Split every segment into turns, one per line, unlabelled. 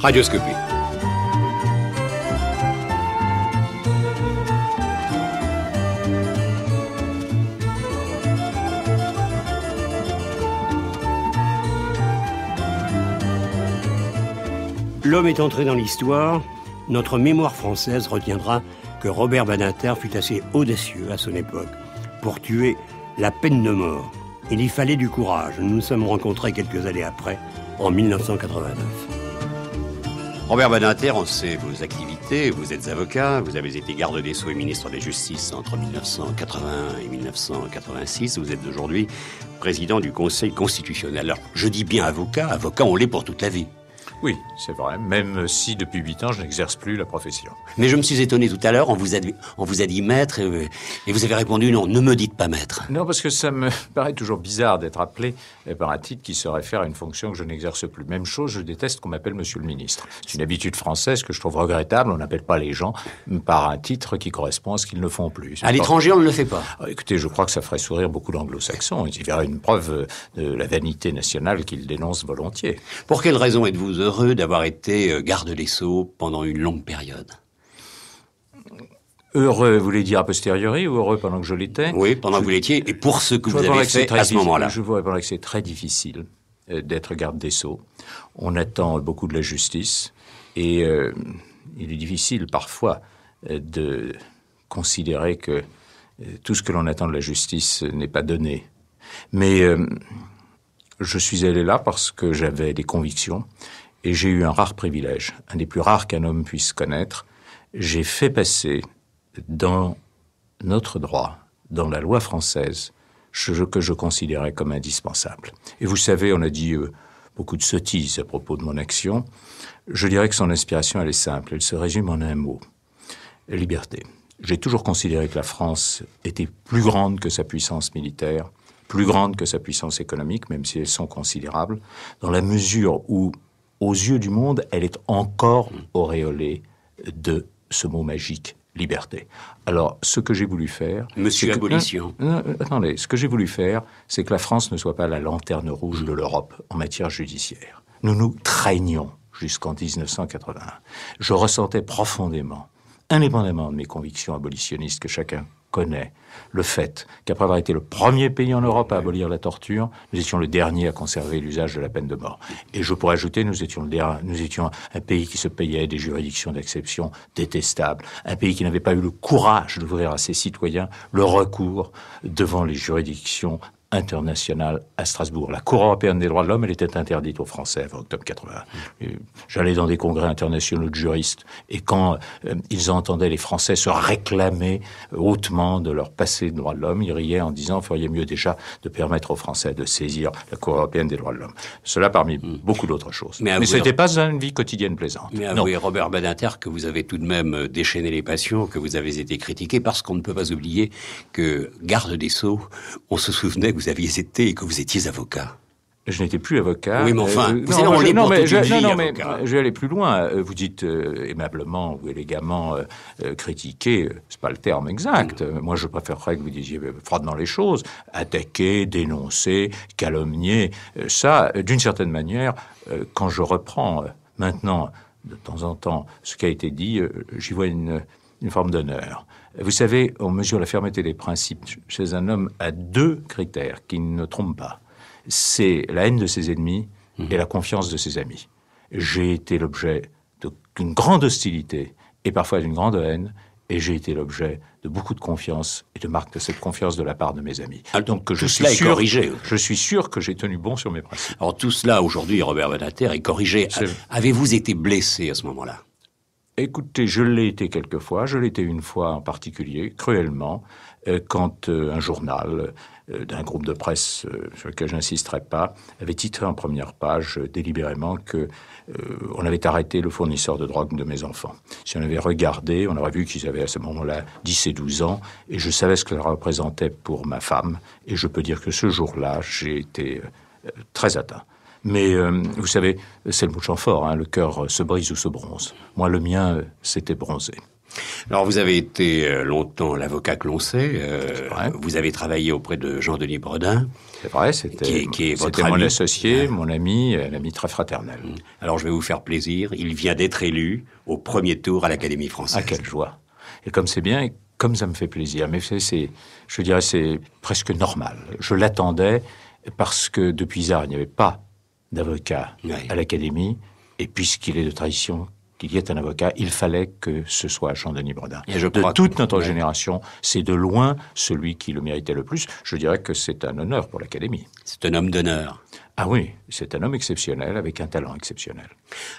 Radioscopie. L'homme est entré dans l'histoire, notre mémoire française retiendra que Robert Badinter fut assez audacieux à son époque pour tuer la peine de mort. Il y fallait du courage. Nous nous sommes rencontrés quelques années après, en 1989. Robert Badinter, on sait vos activités. Vous êtes avocat, vous avez été garde des Sceaux et ministre de la Justice entre 1980 et 1986. Vous êtes aujourd'hui président du Conseil constitutionnel. Alors, je dis bien avocat, avocat, on l'est pour toute la vie. Oui, c'est vrai, même si depuis 8 ans je n'exerce plus la profession. Mais je me suis étonné tout à l'heure, on, vous a, on vous a dit maître et, vous avez
répondu non, ne me dites pas maître. Non, parce que ça me paraît toujours bizarre d'être appelé euh, par un titre qui se réfère à une fonction que je n'exerce plus. Même chose, je déteste qu'on m'appelle monsieur le ministre. C'est une habitude française que je trouve regrettable, on n'appelle pas les gens par un titre qui correspond à ce qu'ils ne font plus. À l'étranger, on ne le fait pas. Ah, écoutez, je crois que ça ferait sourire beaucoup d'anglo-saxons. Il y a une preuve euh, de la vanité nationale qu'ils dénoncent volontiers. Pour quelle raison êtes-vous heureux d'avoir été euh, garde des
Sceaux pendant une longue période Heureux, vous voulez dire a posteriori
ou heureux pendant que je l'étais Oui, pendant que vous l'étiez et pour ce que vous avez fait à ce moment-là. Je vous répondrai que c'est très difficile euh, d'être garde des Sceaux. On attend beaucoup de la justice et euh, il est difficile parfois de considérer que tout ce que l'on attend de la justice n'est pas donné. Mais je suis allé là parce que j'avais des convictions et j'ai eu un rare privilège, un des plus rares qu'un homme puisse connaître. J'ai fait passer dans notre droit, dans la loi française, ce que je considérais comme indispensable. Et vous savez, on a dit euh, beaucoup de sottises à propos de mon action. Je dirais que son inspiration, elle est simple. Elle se résume en un mot. Liberté. J'ai toujours considéré que la France était plus grande que sa puissance militaire, plus grande que sa puissance économique, même si elles sont considérables, dans la mesure où aux yeux du monde, elle est encore auréolée de ce mot magique, liberté. Alors, ce que j'ai voulu faire... Monsieur Abolition. Euh, euh, euh, attendez, ce que j'ai voulu faire, c'est que la France ne soit pas la lanterne rouge de l'Europe en matière judiciaire. Nous nous traînions jusqu'en 1981. Je ressentais profondément, indépendamment de mes convictions abolitionnistes que chacun connaît le fait qu'après avoir été le premier pays en Europe à abolir la torture, nous étions le dernier à conserver l'usage de la peine de mort. Et je pourrais ajouter, nous étions, nous étions un pays qui se payait des juridictions d'exception détestables, un pays qui n'avait pas eu le courage d'ouvrir à ses citoyens le recours devant les juridictions internationale à Strasbourg. La Cour européenne des droits de l'homme, elle était interdite aux Français avant octobre 80. J'allais dans des congrès internationaux de juristes et quand euh, ils entendaient les Français se réclamer euh, hautement de leur passé de droits de l'homme, ils riaient en disant ferait mieux déjà de permettre aux Français de saisir la Cour européenne des droits de l'homme. Cela parmi hmm. beaucoup d'autres choses. Mais, Mais ce n'était pas une vie quotidienne plaisante. Mais avouez,
Robert Badinter, que vous avez tout de même euh, déchaîné les passions, que vous avez été critiqué parce qu'on ne peut pas oublier que garde des Sceaux, on se souvenait que vous aviez été et que vous étiez avocat.
Je n'étais plus avocat. Oui, mais enfin, euh, vous non, mais, je, non, mais, je, vais aller plus loin. Euh, vous dites euh, aimablement ou élégamment critiquer. critiquer, c'est pas le terme exact. Moi, je préférerais que vous disiez froidement les choses. Attaquer, dénoncer, calomnier, ça, d'une certaine manière, quand je reprends maintenant de temps en temps ce qui a été dit, j'y vois une forme d'honneur. Vous savez, on mesure la fermeté des principes chez un homme à deux critères qui ne trompent pas. C'est la haine de ses ennemis et la confiance de ses amis. J'ai été l'objet d'une grande hostilité et parfois d'une grande haine, et j'ai été l'objet de beaucoup de confiance et de marques de cette confiance de la part de mes amis. Ah, donc que tout je cela suis sûr, corrigé. Je suis sûr que j'ai tenu bon sur mes principes. Alors tout cela aujourd'hui, Robert Benater, est corrigé. Avez-vous été blessé à ce moment-là Écoutez, je l'ai été quelques fois, je l'ai été une fois en particulier, cruellement, euh, quand euh, un journal euh, d'un groupe de presse sur lequel je n'insisterai pas avait titré en première page délibérément que on avait arrêté le fournisseur de drogue de mes enfants. Si on avait regardé, on aurait vu qu'ils avaient à ce moment-là 10 et 12 ans et je savais ce que ça représentait pour ma femme et je peux dire que ce jour-là, j'ai été très atteint. Mais euh, vous savez, c'est le champ fort, hein, le cœur euh, se brise ou se bronze. Moi, le mien, euh, c'était bronzé.
Alors, vous avez été longtemps l'avocat que l'on sait. vous avez travaillé auprès de Jean-Denis Bredin. C'est vrai, c'était qui, est, mon
associé, mon ami, un ami très fraternel. Mm. Alors, je vais vous faire plaisir. Il vient d'être élu au premier tour à l'Académie française. À ah, quelle joie. Et comme c'est bien, comme ça me fait plaisir. Mais c'est, je dirais, c'est presque normal. Je l'attendais parce que depuis ça, il n'y avait pas d'avocat à l'Académie, et puisqu'il est de tradition qu'il y ait un avocat, il fallait que ce soit Jean-Denis Bredin. Et de toute notre génération, c'est de loin celui qui le méritait le plus. Je dirais que c'est un honneur pour l'Académie. C'est un homme d'honneur. Ah oui, c'est un homme exceptionnel avec un talent exceptionnel.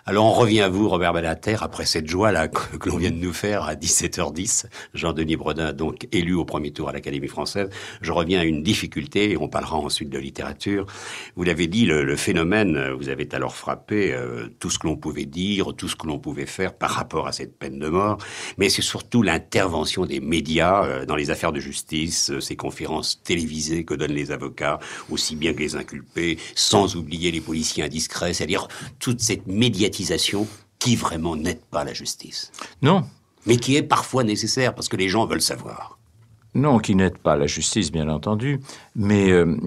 Alors on revient à vous, Robert Badinter.
après cette joie-là que l'on vient de nous faire à 17h10. Jean-Denis Bredin, donc élu au premier tour à l'Académie française. Je reviens à une difficulté, et on parlera ensuite de littérature. Vous l'avez dit, le, phénomène, vous avez alors frappé euh, tout ce que l'on pouvait dire, tout ce que l'on pouvait faire par rapport à cette peine de mort, mais c'est surtout l'intervention des médias euh, dans les affaires de justice, euh, ces conférences télévisées que donnent les avocats, aussi bien que les inculpés, sans oublier les policiers indiscrets, c'est-à-dire toute cette médiatisation qui vraiment n'aide pas la justice. Non. Mais qui est parfois nécessaire, parce que les gens veulent savoir.
Non, qui n'aide pas la justice, bien entendu, mais euh,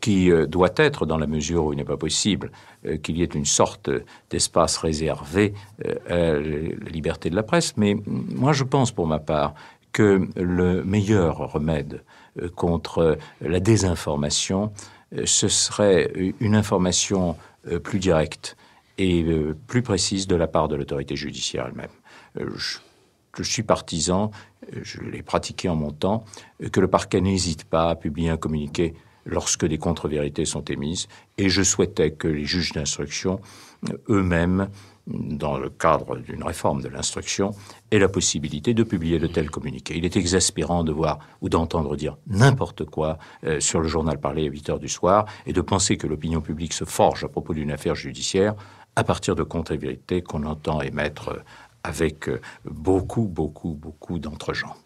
qui euh, doit être, dans la mesure où il n'est pas possible, euh, qu'il y ait une sorte d'espace réservé à la liberté de la presse. Mais moi, je pense, pour ma part, que le meilleur remède contre la désinformation, euh, ce serait une information euh, plus directe et euh, plus précise de la part de l'autorité judiciaire elle-même. Je, suis partisan, je l'ai pratiqué en mon temps, que le parquet n'hésite pas à publier un communiqué lorsque des contre-vérités sont émises, et je souhaitais que les juges d'instruction eux-mêmes dans le cadre d'une réforme de l'instruction, et la possibilité de publier de tels communiqués. Il est exaspérant de voir ou d'entendre dire n'importe quoi euh, sur le journal parlé à 8 heures du soir et de penser que l'opinion publique se forge à propos d'une affaire judiciaire à partir de vérités qu'on entend émettre euh, avec euh, beaucoup, beaucoup, beaucoup d'entre-gens.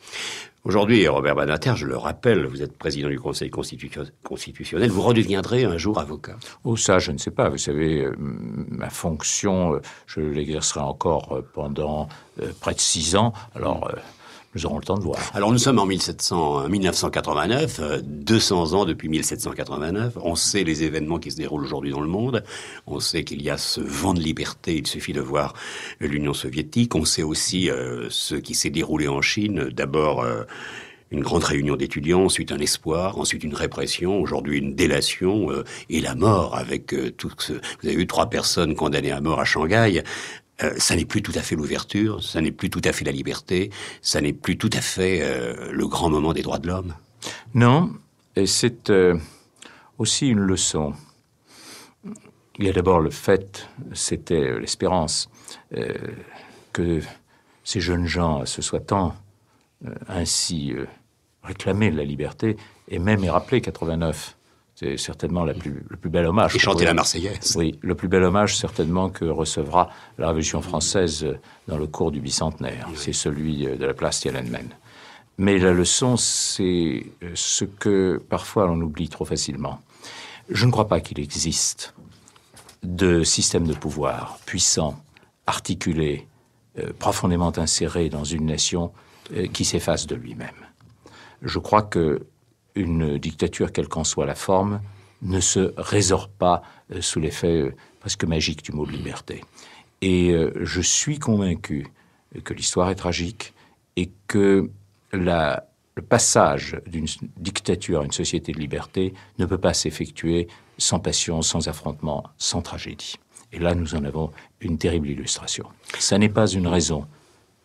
Aujourd'hui, Robert
Badinter, je le rappelle, vous êtes président du Conseil constitutionnel, vous
redeviendrez un jour avocat. Oh ça, je ne sais pas. Vous savez, euh, ma fonction, euh, je l'exercerai encore euh, pendant près de six ans. Alors... Nous aurons le temps de voir. Alors nous sommes en 1700,
1989, 200 ans depuis 1789. On sait les événements qui se déroulent aujourd'hui dans le monde. On sait qu'il y a ce vent de liberté. Il suffit de voir l'Union soviétique. On sait aussi euh, ce qui s'est déroulé en Chine. D'abord. Euh, une grande réunion d'étudiants, ensuite un espoir, ensuite une répression, aujourd'hui une délation euh, et la mort avec tout ce... Vous avez eu trois personnes condamnées à mort à Shanghai euh, ça n'est plus tout à fait l'ouverture, ça n'est plus tout à fait la liberté, ça n'est plus tout à fait euh, le grand moment des
droits de l'homme. Non, et c'est euh, aussi une leçon. Il y a d'abord le fait, c'était l'espérance, que ces jeunes gens se soient tant ainsi réclamés la liberté, et même, y 89, c'est certainement le plus bel hommage. Et chanter la Marseillaise. Oui, le plus bel hommage certainement que recevra la Révolution française euh, dans le cours du bicentenaire. C'est celui euh, de la place Tiananmen. Mais la leçon, c'est euh, ce que parfois on oublie trop facilement. Je ne crois pas qu'il existe de système de pouvoir puissant, articulé, profondément inséré dans une nation qui s'efface de lui-même. Je crois que une dictature, quelle qu'en soit la forme, ne se résorbe pas euh, sous l'effet euh, presque magique du mot de liberté. Et euh, je suis convaincu que l'histoire est tragique et que le passage d'une dictature à une société de liberté ne peut pas s'effectuer sans passion, sans affrontement, sans tragédie. Et là, nous en avons une terrible illustration. Ça n'est pas une raison,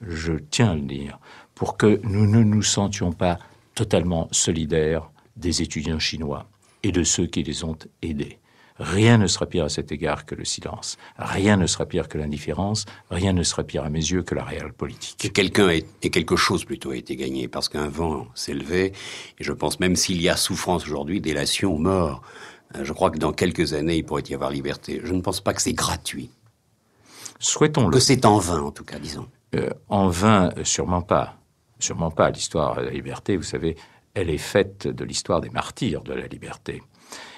je tiens à le dire, pour que nous ne nous sentions pas totalement solidaire des étudiants chinois et de ceux qui les ont aidés. Rien ne sera pire à cet égard que le silence. Rien ne sera pire que l'indifférence. Rien ne sera pire à mes yeux que la réelle politique. Et, quelqu'un et quelque chose plutôt
a été gagné parce qu'un vent s'est levé. Et je pense même s'il y a souffrance aujourd'hui, délation, mort. Euh, je crois que dans quelques années, il pourrait y avoir liberté. Je ne pense pas que c'est gratuit.
Souhaitons-le. Que c'est en vain,
en tout cas, disons.
Euh, en vain, euh, sûrement pas. Sûrement pas. L'histoire de la liberté, vous savez, elle est faite de l'histoire des martyrs de la liberté.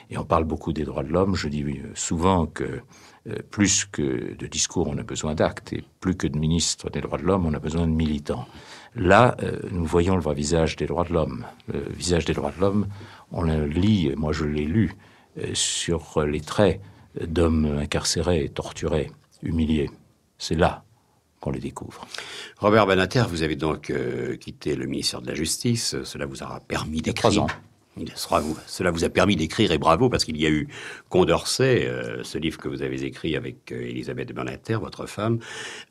Et on parle beaucoup des droits de l'homme. Je dis euh, souvent que euh, plus que de discours, on a besoin d'actes, et plus que de ministres des droits de l'homme, on a besoin de militants. Là, euh, nous voyons le vrai visage des droits de l'homme. Le visage des droits de l'homme, on le lit, moi je l'ai lu, sur les traits d'hommes incarcérés, torturés, humiliés. C'est là qu'on le découvre.
Robert Banater, vous avez donc euh, quitté le ministère de la Justice. Cela vous aura permis d'écrire. Trois ans. cela vous a permis d'écrire, et bravo, parce qu'il y a eu Condorcet, euh, ce livre que vous avez écrit avec euh, Elisabeth Banater, votre femme,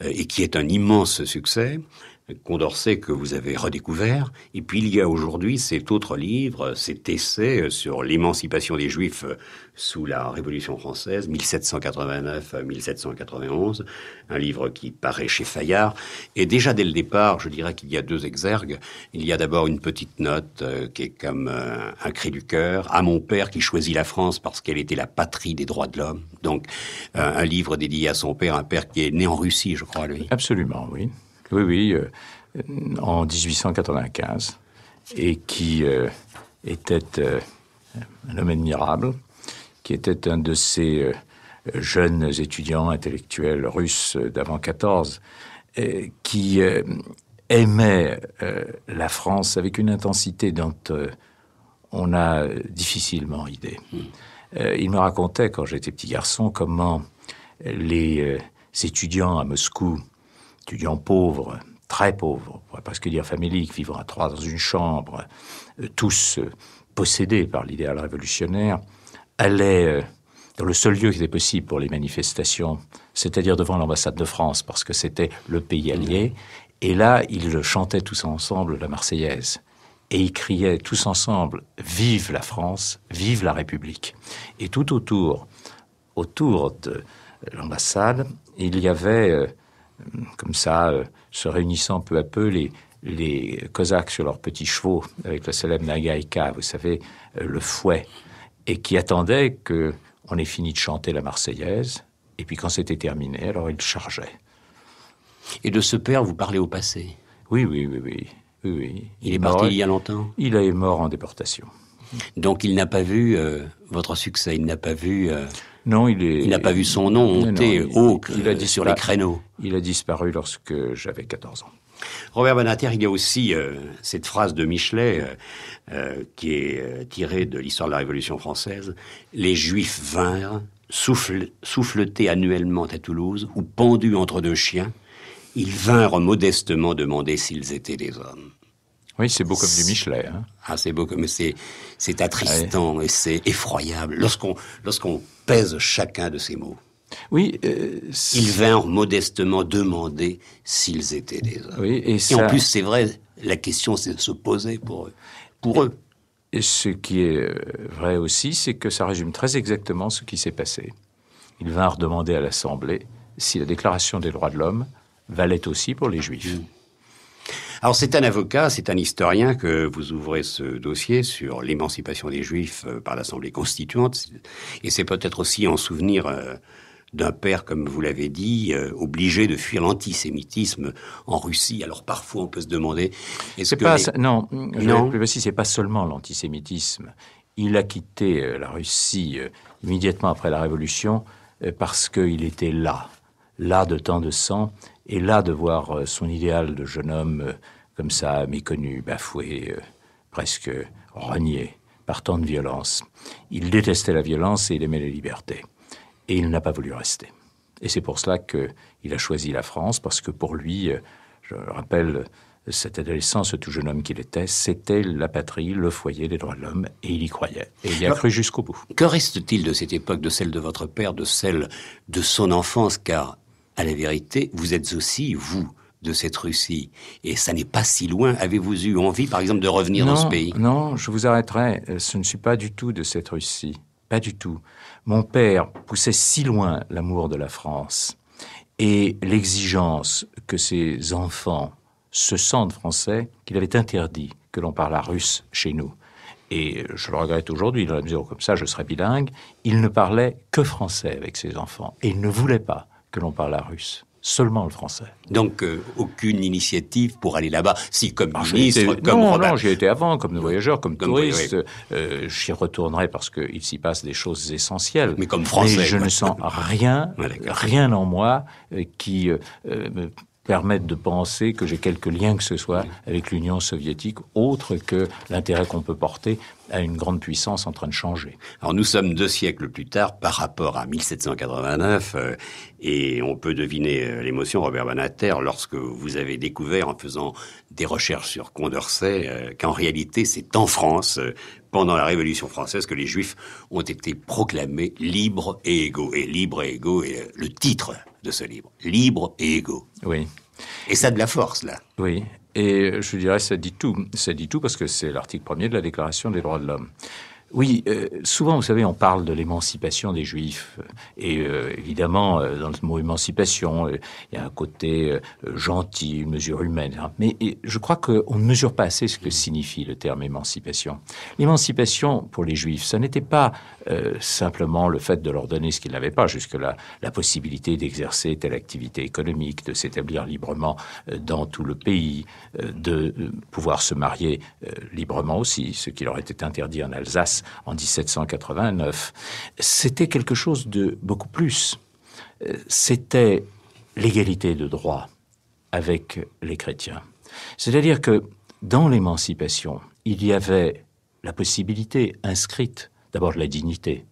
et qui est un immense succès. Condorcet que vous avez redécouvert, et puis il y a aujourd'hui cet autre livre, cet essai sur l'émancipation des Juifs sous la Révolution française, 1789 1791, un livre qui paraît chez Fayard. Et déjà dès le départ, je dirais qu'il y a deux exergues. Il y a d'abord une petite note euh, qui est comme euh, un cri du cœur, à mon père qui choisit la France parce qu'elle était la patrie des droits de l'homme. Donc euh, un livre dédié à son père, un père qui est né en Russie, je crois, lui.
Absolument, oui. Oui, oui, euh, en 1895, et qui euh, était euh, un homme admirable, qui était un de ces jeunes étudiants intellectuels russes d'avant 14, qui aimait la France avec une intensité dont on a difficilement idée. Mmh. il me racontait, quand j'étais petit garçon, comment les étudiants à Moscou étudiants pauvres, très pauvres, on que pas dire faméliques, vivant à trois dans une chambre, euh, tous euh, possédés par l'idéal révolutionnaire, allaient euh, dans le seul lieu qui était possible pour les manifestations, c'est-à-dire devant l'ambassade de France, parce que c'était le pays allié. Et là, ils chantaient tous ensemble la Marseillaise. Et ils criaient tous ensemble Vive la France, vive la République. Et tout autour, autour de l'ambassade, il y avait comme ça, euh, se réunissant peu à peu, les, les Cosaques sur leurs petits chevaux, avec la célèbre Nagaïka, vous savez, euh, le fouet, et qui attendaient qu'on ait fini de chanter la Marseillaise, et puis quand c'était terminé, alors ils chargeaient. Et de ce père, vous parlez au passé Oui, oui, oui, oui. oui, Il, est parti il y a longtemps
Il est mort en déportation. Donc il n'a pas vu euh, votre succès, il n'a pas vu...
Non, il n'a pas vu son nom monter haut sur les créneaux. Il a disparu lorsque j'avais 14 ans.
Robert Banater, il y a aussi euh, cette phrase de Michelet euh, euh, qui est tirée de l'histoire de la Révolution française Les Juifs vinrent, souffle, souffletés annuellement à Toulouse ou pendus entre deux chiens. Ils vinrent modestement demander s'ils étaient des hommes.
Oui, c'est beau comme du Michelet.
Hein. Ah, c'est beau comme c'est, c'est attristant et c'est effroyable lorsqu'on pèse chacun de ces mots. Oui, euh, ils vinrent modestement demander s'ils étaient des hommes. et, en plus,
c'est vrai, la question c'est de se poser pour eux. Pour eux. Et ce qui est euh, vrai aussi, c'est que ça résume très exactement ce qui s'est passé. Ils vinrent demander à l'Assemblée si la Déclaration des droits de l'homme valait aussi pour les Juifs. Mmh. Alors c'est un avocat, c'est un historien que vous ouvrez
ce dossier sur l'émancipation des Juifs euh, par l'Assemblée constituante, et c'est peut-être aussi en souvenir euh, d'un père, comme vous l'avez dit, euh, obligé de fuir l'antisémitisme
en Russie. Alors parfois, on peut se demander. Est-ce que pas non, c'est pas seulement l'antisémitisme. Il a quitté la Russie immédiatement après la Révolution parce qu'il était là là de tant de sang, et là de voir euh, son idéal de jeune homme euh, comme ça méconnu, bafoué, euh, presque renié par tant de violence. Il détestait la violence et il aimait la liberté. Et il n'a pas voulu rester. Et c'est pour cela qu'il a choisi la France, parce que pour lui, je le rappelle, cette adolescence, ce tout jeune homme qu'il était, c'était la patrie, le foyer des droits de l'homme, et il y croyait. Et il y a cru jusqu'au bout. Que reste-t-il de cette époque, de celle
de votre père, de celle de son enfance Car à la vérité, vous êtes aussi, vous, de cette Russie. Et ça n'est pas si loin. Avez-vous eu envie, par exemple, de revenir dans ce pays
Non, je vous arrêterai. Je euh, ne suis pas du tout de cette Russie. Pas du tout. Mon père poussait si loin l'amour de la France et l'exigence que ses enfants se sentent français qu'il avait interdit que l'on parlât russe chez nous. Et je le regrette aujourd'hui, dans la mesure où comme ça je serais bilingue, il ne parlait que français avec ses enfants et il ne voulait pas que l'on parle à russe seulement le français. Donc euh, aucune initiative pour aller là-bas, si comme ah, ministre, comme non, non, j'y étais avant, comme voyageur, comme, comme touriste. Euh, j'y retournerai parce qu'il s'y passe des choses essentielles. Mais comme français. Mais je ne sens rien, rien en moi euh, qui me permette de penser que j'ai quelques liens que ce soit avec l'Union soviétique, autre que l'intérêt qu'on peut porter à une grande puissance en train de changer. Alors nous sommes deux siècles plus tard par
rapport à 1789 euh, et on peut deviner euh, l'émotion, Robert Banater, lorsque vous avez découvert en faisant des recherches sur Condorcet euh, qu'en réalité c'est en France, pendant la Révolution française, que les Juifs ont été proclamés libres et égaux. Et libres et égaux est le titre de ce livre. Libres et égaux. Oui.
Et ça de la force, là. Oui. Et je dirais, ça dit tout. Ça dit tout parce que c'est l'article premier de la Déclaration des droits de l'homme. Oui, euh, souvent, vous savez, on parle de l'émancipation des Juifs. Et euh, évidemment, euh, dans le mot émancipation, il y a un côté gentil, une mesure humaine. Hein. Mais je crois qu'on ne mesure pas assez ce que signifie le terme émancipation. L'émancipation pour les Juifs, ce n'était pas simplement le fait de leur donner ce qu'ils n'avaient pas jusque-là, la possibilité d'exercer telle activité économique, de s'établir librement dans tout le pays, de pouvoir se marier librement aussi, ce qui leur était interdit en Alsace en 1789. C'était quelque chose de beaucoup plus. Euh, c'était l'égalité de droit avec les chrétiens. C'est-à-dire que dans l'émancipation, il y avait la possibilité inscrite d'abord de la dignité,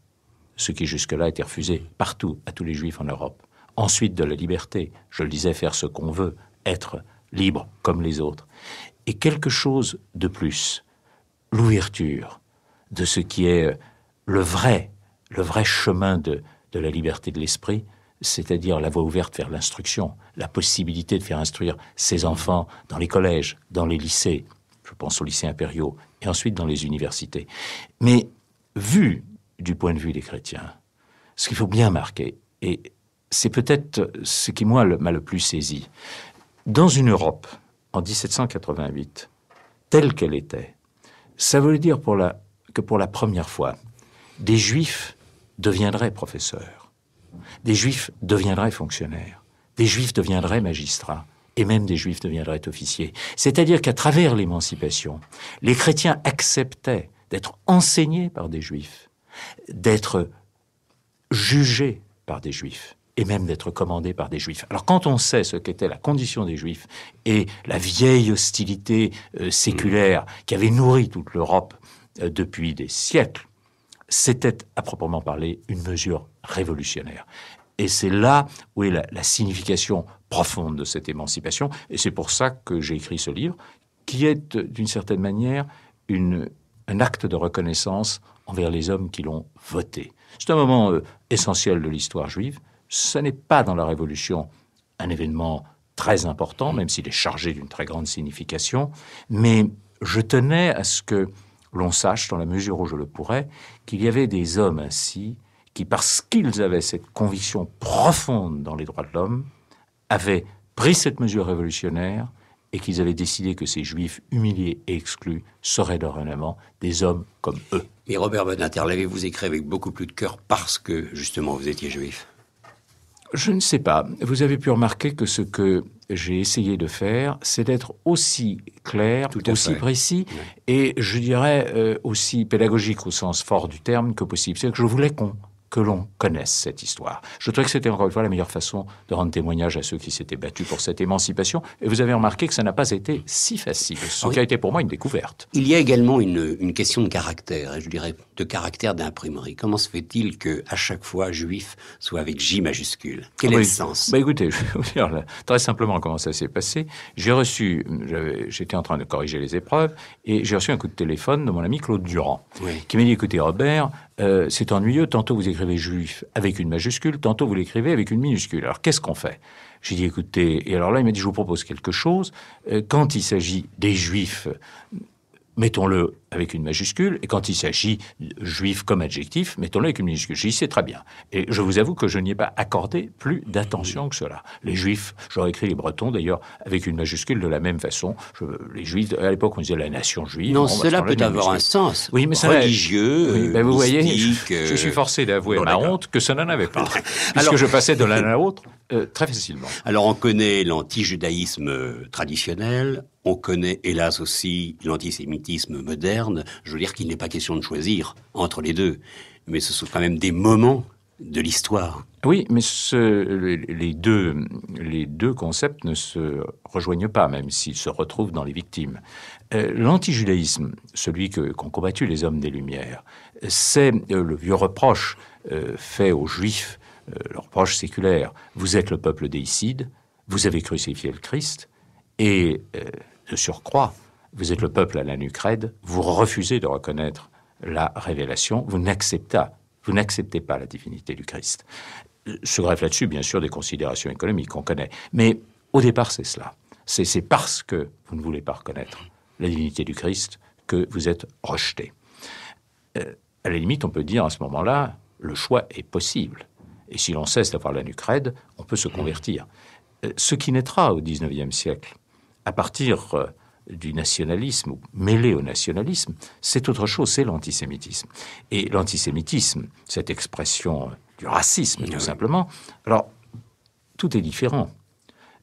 ce qui jusque-là était refusé partout à tous les juifs en Europe. Ensuite de la liberté, je le disais, faire ce qu'on veut, être libre comme les autres. Et quelque chose de plus, l'ouverture, de ce qui est euh, le vrai, le vrai chemin de, de la liberté de l'esprit, c'est-à-dire la voie ouverte vers l'instruction, la possibilité de faire instruire ses enfants dans les collèges, dans les lycées, je pense aux lycées impériaux, et ensuite dans les universités. Mais vu du point de vue des chrétiens, ce qu'il faut bien marquer, et c'est peut-être ce qui, moi, m'a le plus saisi, dans une Europe, en 1788, telle qu'elle était, ça veut dire pour la que pour la première fois, des juifs deviendraient professeurs, des juifs deviendraient fonctionnaires, des juifs deviendraient magistrats, et même des juifs deviendraient officiers. C'est-à-dire qu'à travers l'émancipation, les chrétiens acceptaient d'être enseignés par des juifs, d'être jugés par des juifs et même d'être commandés par des juifs. Alors quand on sait ce qu'était la condition des juifs et la vieille hostilité euh, séculaire mmh. qui avait nourri toute l'Europe euh, depuis des siècles, c'était à proprement parler une mesure révolutionnaire. Et c'est là où est la, signification profonde de cette émancipation. Et c'est pour ça que j'ai écrit ce livre, qui est euh, d'une certaine manière une, un acte de reconnaissance envers les hommes qui l'ont voté. C'est un moment euh, essentiel de l'histoire juive. Ce n'est pas dans la Révolution un événement très important, même s'il est chargé d'une très grande signification. Mais je tenais à ce que l'on sache, dans la mesure où je le pourrais, qu'il y avait des hommes ainsi qui, parce qu'ils avaient cette conviction profonde dans les droits de l'homme, avaient pris cette mesure révolutionnaire et qu'ils avaient décidé que ces juifs humiliés et exclus seraient dorénavant des hommes comme
eux. Mais Robert Badinter, l'avez-vous écrit avec beaucoup plus de cœur parce que justement vous étiez juif
Je ne sais pas. Vous avez pu remarquer que ce que j'ai essayé de faire, c'est d'être aussi clair, aussi précis, et je dirais euh, aussi pédagogique au sens fort du terme que possible. C'est que je voulais qu'on que l'on connaisse cette histoire. Je trouvais que c'était encore une fois la meilleure façon de rendre témoignage à ceux qui s'étaient battus pour cette émancipation. Et vous avez remarqué que ça n'a pas été si facile, ce qui a été pour moi une découverte.
Il y a également une, question de caractère, je dirais de caractère d'imprimerie. Comment se fait-il que à chaque fois juif soit avec J majuscule
Quel est le sens bah, Écoutez, je vous très simplement comment ça s'est passé. J'ai reçu, j'étais en train de corriger les épreuves, et j'ai reçu un coup de téléphone de mon ami Claude Durand, qui m'a dit, écoutez Robert, euh, c'est ennuyeux, tantôt vous écrivez écrivez juif avec une majuscule, tantôt vous l'écrivez avec une minuscule. Alors qu'est-ce qu'on fait J'ai dit écoutez, et alors là il m'a dit je vous propose quelque chose. Euh, quand il s'agit des juifs, mettons-le avec une majuscule, et quand il s'agit juif comme adjectif, mettons-le avec une majuscule. J'y sais très bien. Et je vous avoue que je n'y ai pas accordé plus d'attention que cela. Les juifs, j'aurais écrit les bretons d'ailleurs avec une majuscule de la même façon. les juifs, à l'époque, on disait la nation juive. Non, cela peut avoir un sens. Oui, mais religieux. Ben, vous mystique, voyez, je, suis euh, forcé d'avouer ma honte que ça
n'en avait pas. que je passais de l'un à l'autre
euh, très facilement.
Alors, on connaît l'antijudaïsme traditionnel, on connaît hélas aussi l'antisémitisme moderne je veux dire qu'il n'est pas question de choisir entre les deux, mais ce sont quand même des moments de
l'histoire. Oui, mais ce, les, deux, concepts ne se rejoignent pas, même s'ils se retrouvent dans les victimes. lanti euh, L'antijudaïsme, celui qu'ont combattu les hommes des Lumières, c'est euh, le vieux reproche euh, fait aux Juifs, le reproche séculaire. Vous êtes le peuple déicide, vous avez crucifié le Christ, et de surcroît, vous êtes le peuple à la nucrède, vous refusez de reconnaître la révélation, vous n'acceptez, vous n'acceptez pas la divinité du Christ. Ce euh, greffe là-dessus, bien sûr, des considérations économiques, on connaît. Mais au départ, c'est cela. C'est, parce que vous ne voulez pas reconnaître la divinité du Christ que vous êtes rejeté. Euh, à la limite, on peut dire à ce moment-là, le choix est possible. Et si l'on cesse d'avoir la nucrède, on peut se convertir. Euh, ce qui naîtra au XIXe siècle, à partir du nationalisme, ou mêlé au nationalisme, c'est autre chose, c'est l'antisémitisme. Et l'antisémitisme, cette expression du racisme, tout simplement, alors, tout est différent.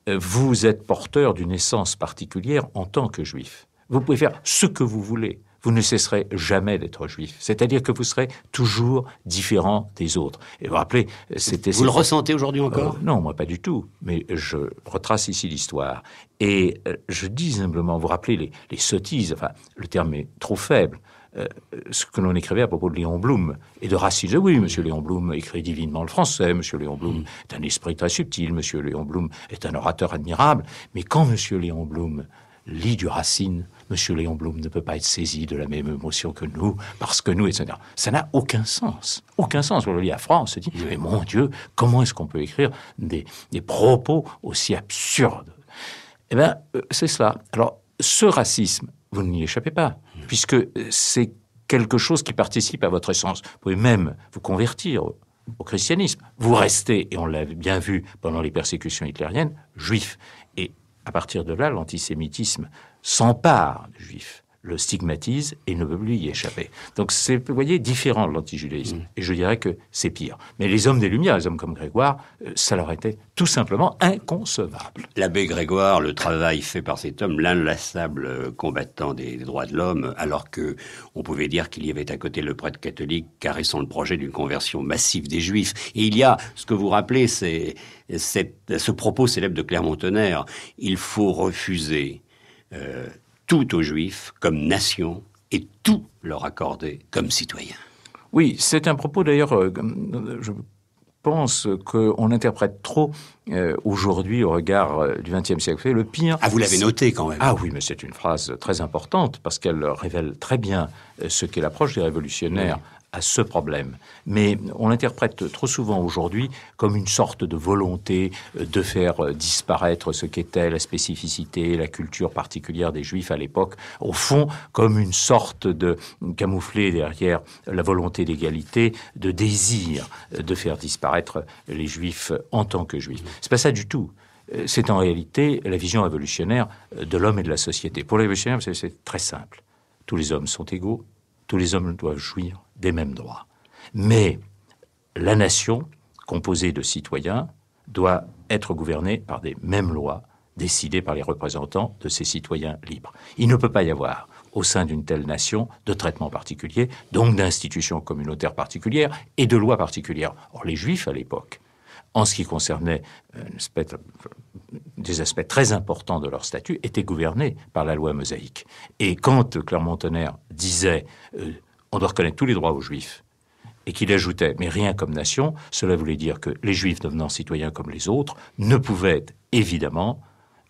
Euh, vous êtes porteur d'une essence particulière en tant que juif. Vous pouvez faire ce que vous voulez vous ne cesserez jamais d'être juif. C'est-à-dire que vous serez toujours différent des autres. Et vous rappelez, c'était... Vous le ressentez aujourd'hui euh, encore Non, moi pas du tout. Mais je retrace ici l'histoire. Et euh, je dis simplement, vous, rappelez les, sottises, enfin, le terme est trop faible. Euh, ce que l'on écrivait à propos de Léon Blum et de Racine. Oui, Monsieur Léon Blum écrit divinement le français, Monsieur Léon Blum mm. est un esprit très subtil, Monsieur Léon Blum est un orateur admirable, mais quand Monsieur Léon Blum lit du Racine, M. Léon Blum ne peut pas être saisi de la même émotion que nous, parce que nous, etc. Ça n'a aucun sens. Aucun sens. On le lit à France, on se dit, mais mon Dieu, comment est-ce qu'on peut écrire des, des propos aussi absurdes Eh bien, euh, c'est cela. Alors, ce racisme, vous n'y échappez pas, puisque euh, c'est quelque chose qui participe à votre essence. Vous pouvez même vous convertir au christianisme. Vous restez, et on l'a bien vu pendant les persécutions hitlériennes, juif. Et à partir de là, l'antisémitisme s'empare du juif, le stigmatise et ne peut plus y échapper. Donc c'est, vous voyez, différent de l'antijudaïsme. Mm. Et je dirais que c'est pire. Mais les hommes des Lumières, les hommes comme Grégoire, euh, ça leur était tout simplement inconcevable. L'abbé Grégoire,
le travail fait par cet homme, l'inlassable combattant des, droits de l'homme, alors que on pouvait dire qu'il y avait à côté le prêtre catholique caressant le projet d'une conversion massive des Juifs. Et il y a, ce que vous rappelez, c'est ce propos célèbre de Clermont-Tonnerre, il faut refuser euh, tout aux Juifs comme nation et tout leur accorder comme citoyens.
Oui, c'est un propos d'ailleurs, euh, euh, je pense qu'on interprète trop aujourd'hui au regard du XXe siècle. Le pire. Ah, vous l'avez noté quand même. Ah oui, mais c'est une phrase très importante parce qu'elle révèle très bien ce qu'est l'approche des révolutionnaires à ce problème. Mais on l'interprète trop souvent aujourd'hui comme une sorte de volonté euh, de faire euh, disparaître ce qu'était la spécificité, la culture particulière des Juifs à l'époque, au fond comme une sorte de camoufler derrière la volonté d'égalité, de désir euh, de faire disparaître les Juifs en tant que Juifs. C'est pas ça du tout c'est en réalité la vision révolutionnaire de l'homme et de la société. Pour les révolutionnaires, c'est très simple. Tous les hommes sont égaux, tous les hommes doivent jouir, des mêmes droits. Mais la nation, composée de citoyens, doit être gouvernée par des mêmes lois décidées par les représentants de ces citoyens libres. Il ne peut pas y avoir au sein d'une telle nation de traitement particulier, donc d'institutions communautaires particulières et de lois particulières. Or, les Juifs à l'époque, en ce qui concernait euh, des aspects très importants de leur statut, étaient gouvernés par la loi mosaïque. Et quand Clermont-Tonnerre disait euh, on doit reconnaître tous les droits aux juifs, et qu'il ajoutait, mais rien comme nation, cela voulait dire que les juifs devenant citoyens comme les autres ne pouvaient évidemment